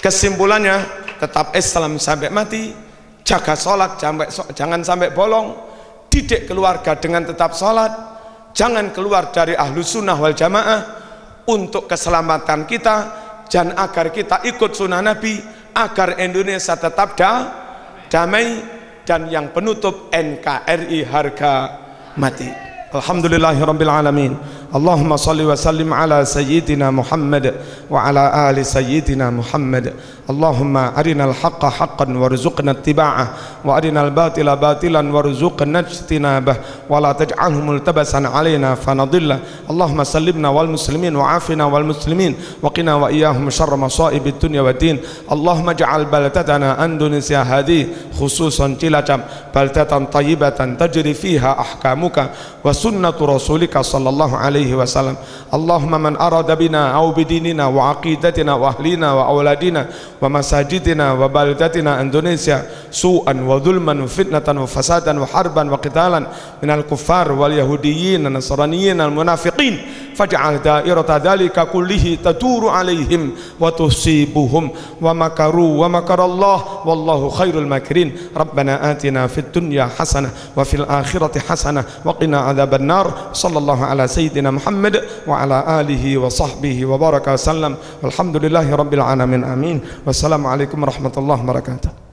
Kesimpulannya tetap Islam sampai mati, jaga sholat sampai, jangan sampai bolong, didik keluarga dengan tetap sholat, jangan keluar dari ahlu sunnah wal jamaah untuk keselamatan kita dan agar kita ikut sunnah Nabi agar Indonesia tetap da, damai dan yang penutup NKRI harga mati. Alhamdulillahirrahmanirrahim اللهم صل وسلم على سيدنا محمد وعلى آل سيدنا محمد اللهم أرنا الحق حقا وارزقنا اتباعه وأرنا الباطل باطلا وارزقنا اجتنابه ولا تجعله ملتبسا علينا فنضل اللهم سلمنا والمسلمين وعافنا والمسلمين وقنا وإياهم شر مصائب الدنيا والدين اللهم اجعل بلدتنا أندونيسيا هذه خصوصا تلجم بلدة طيبة تجري فيها أحكامك وسنة رسولك صلى الله عليه عليه وسلم اللهم من أراد بنا أو بديننا وعقيدتنا وأهلنا وأولادنا ومساجدنا وبلدتنا إندونيسيا سوءا وظلما وفتنة وفسادا وحربا وقتالا من الكفار واليهوديين النصرانيين المنافقين فاجعل دائرة ذلك كله تدور عليهم وتصيبهم ومكروا ومكر الله والله خير الماكرين ربنا آتنا في الدنيا حسنة وفي الآخرة حسنة وقنا عذاب النار صلى الله على سيدنا محمد وعلى آله وصحبه وبارك وسلم والحمد لله رب العالمين آمين والسلام عليكم ورحمة الله وبركاته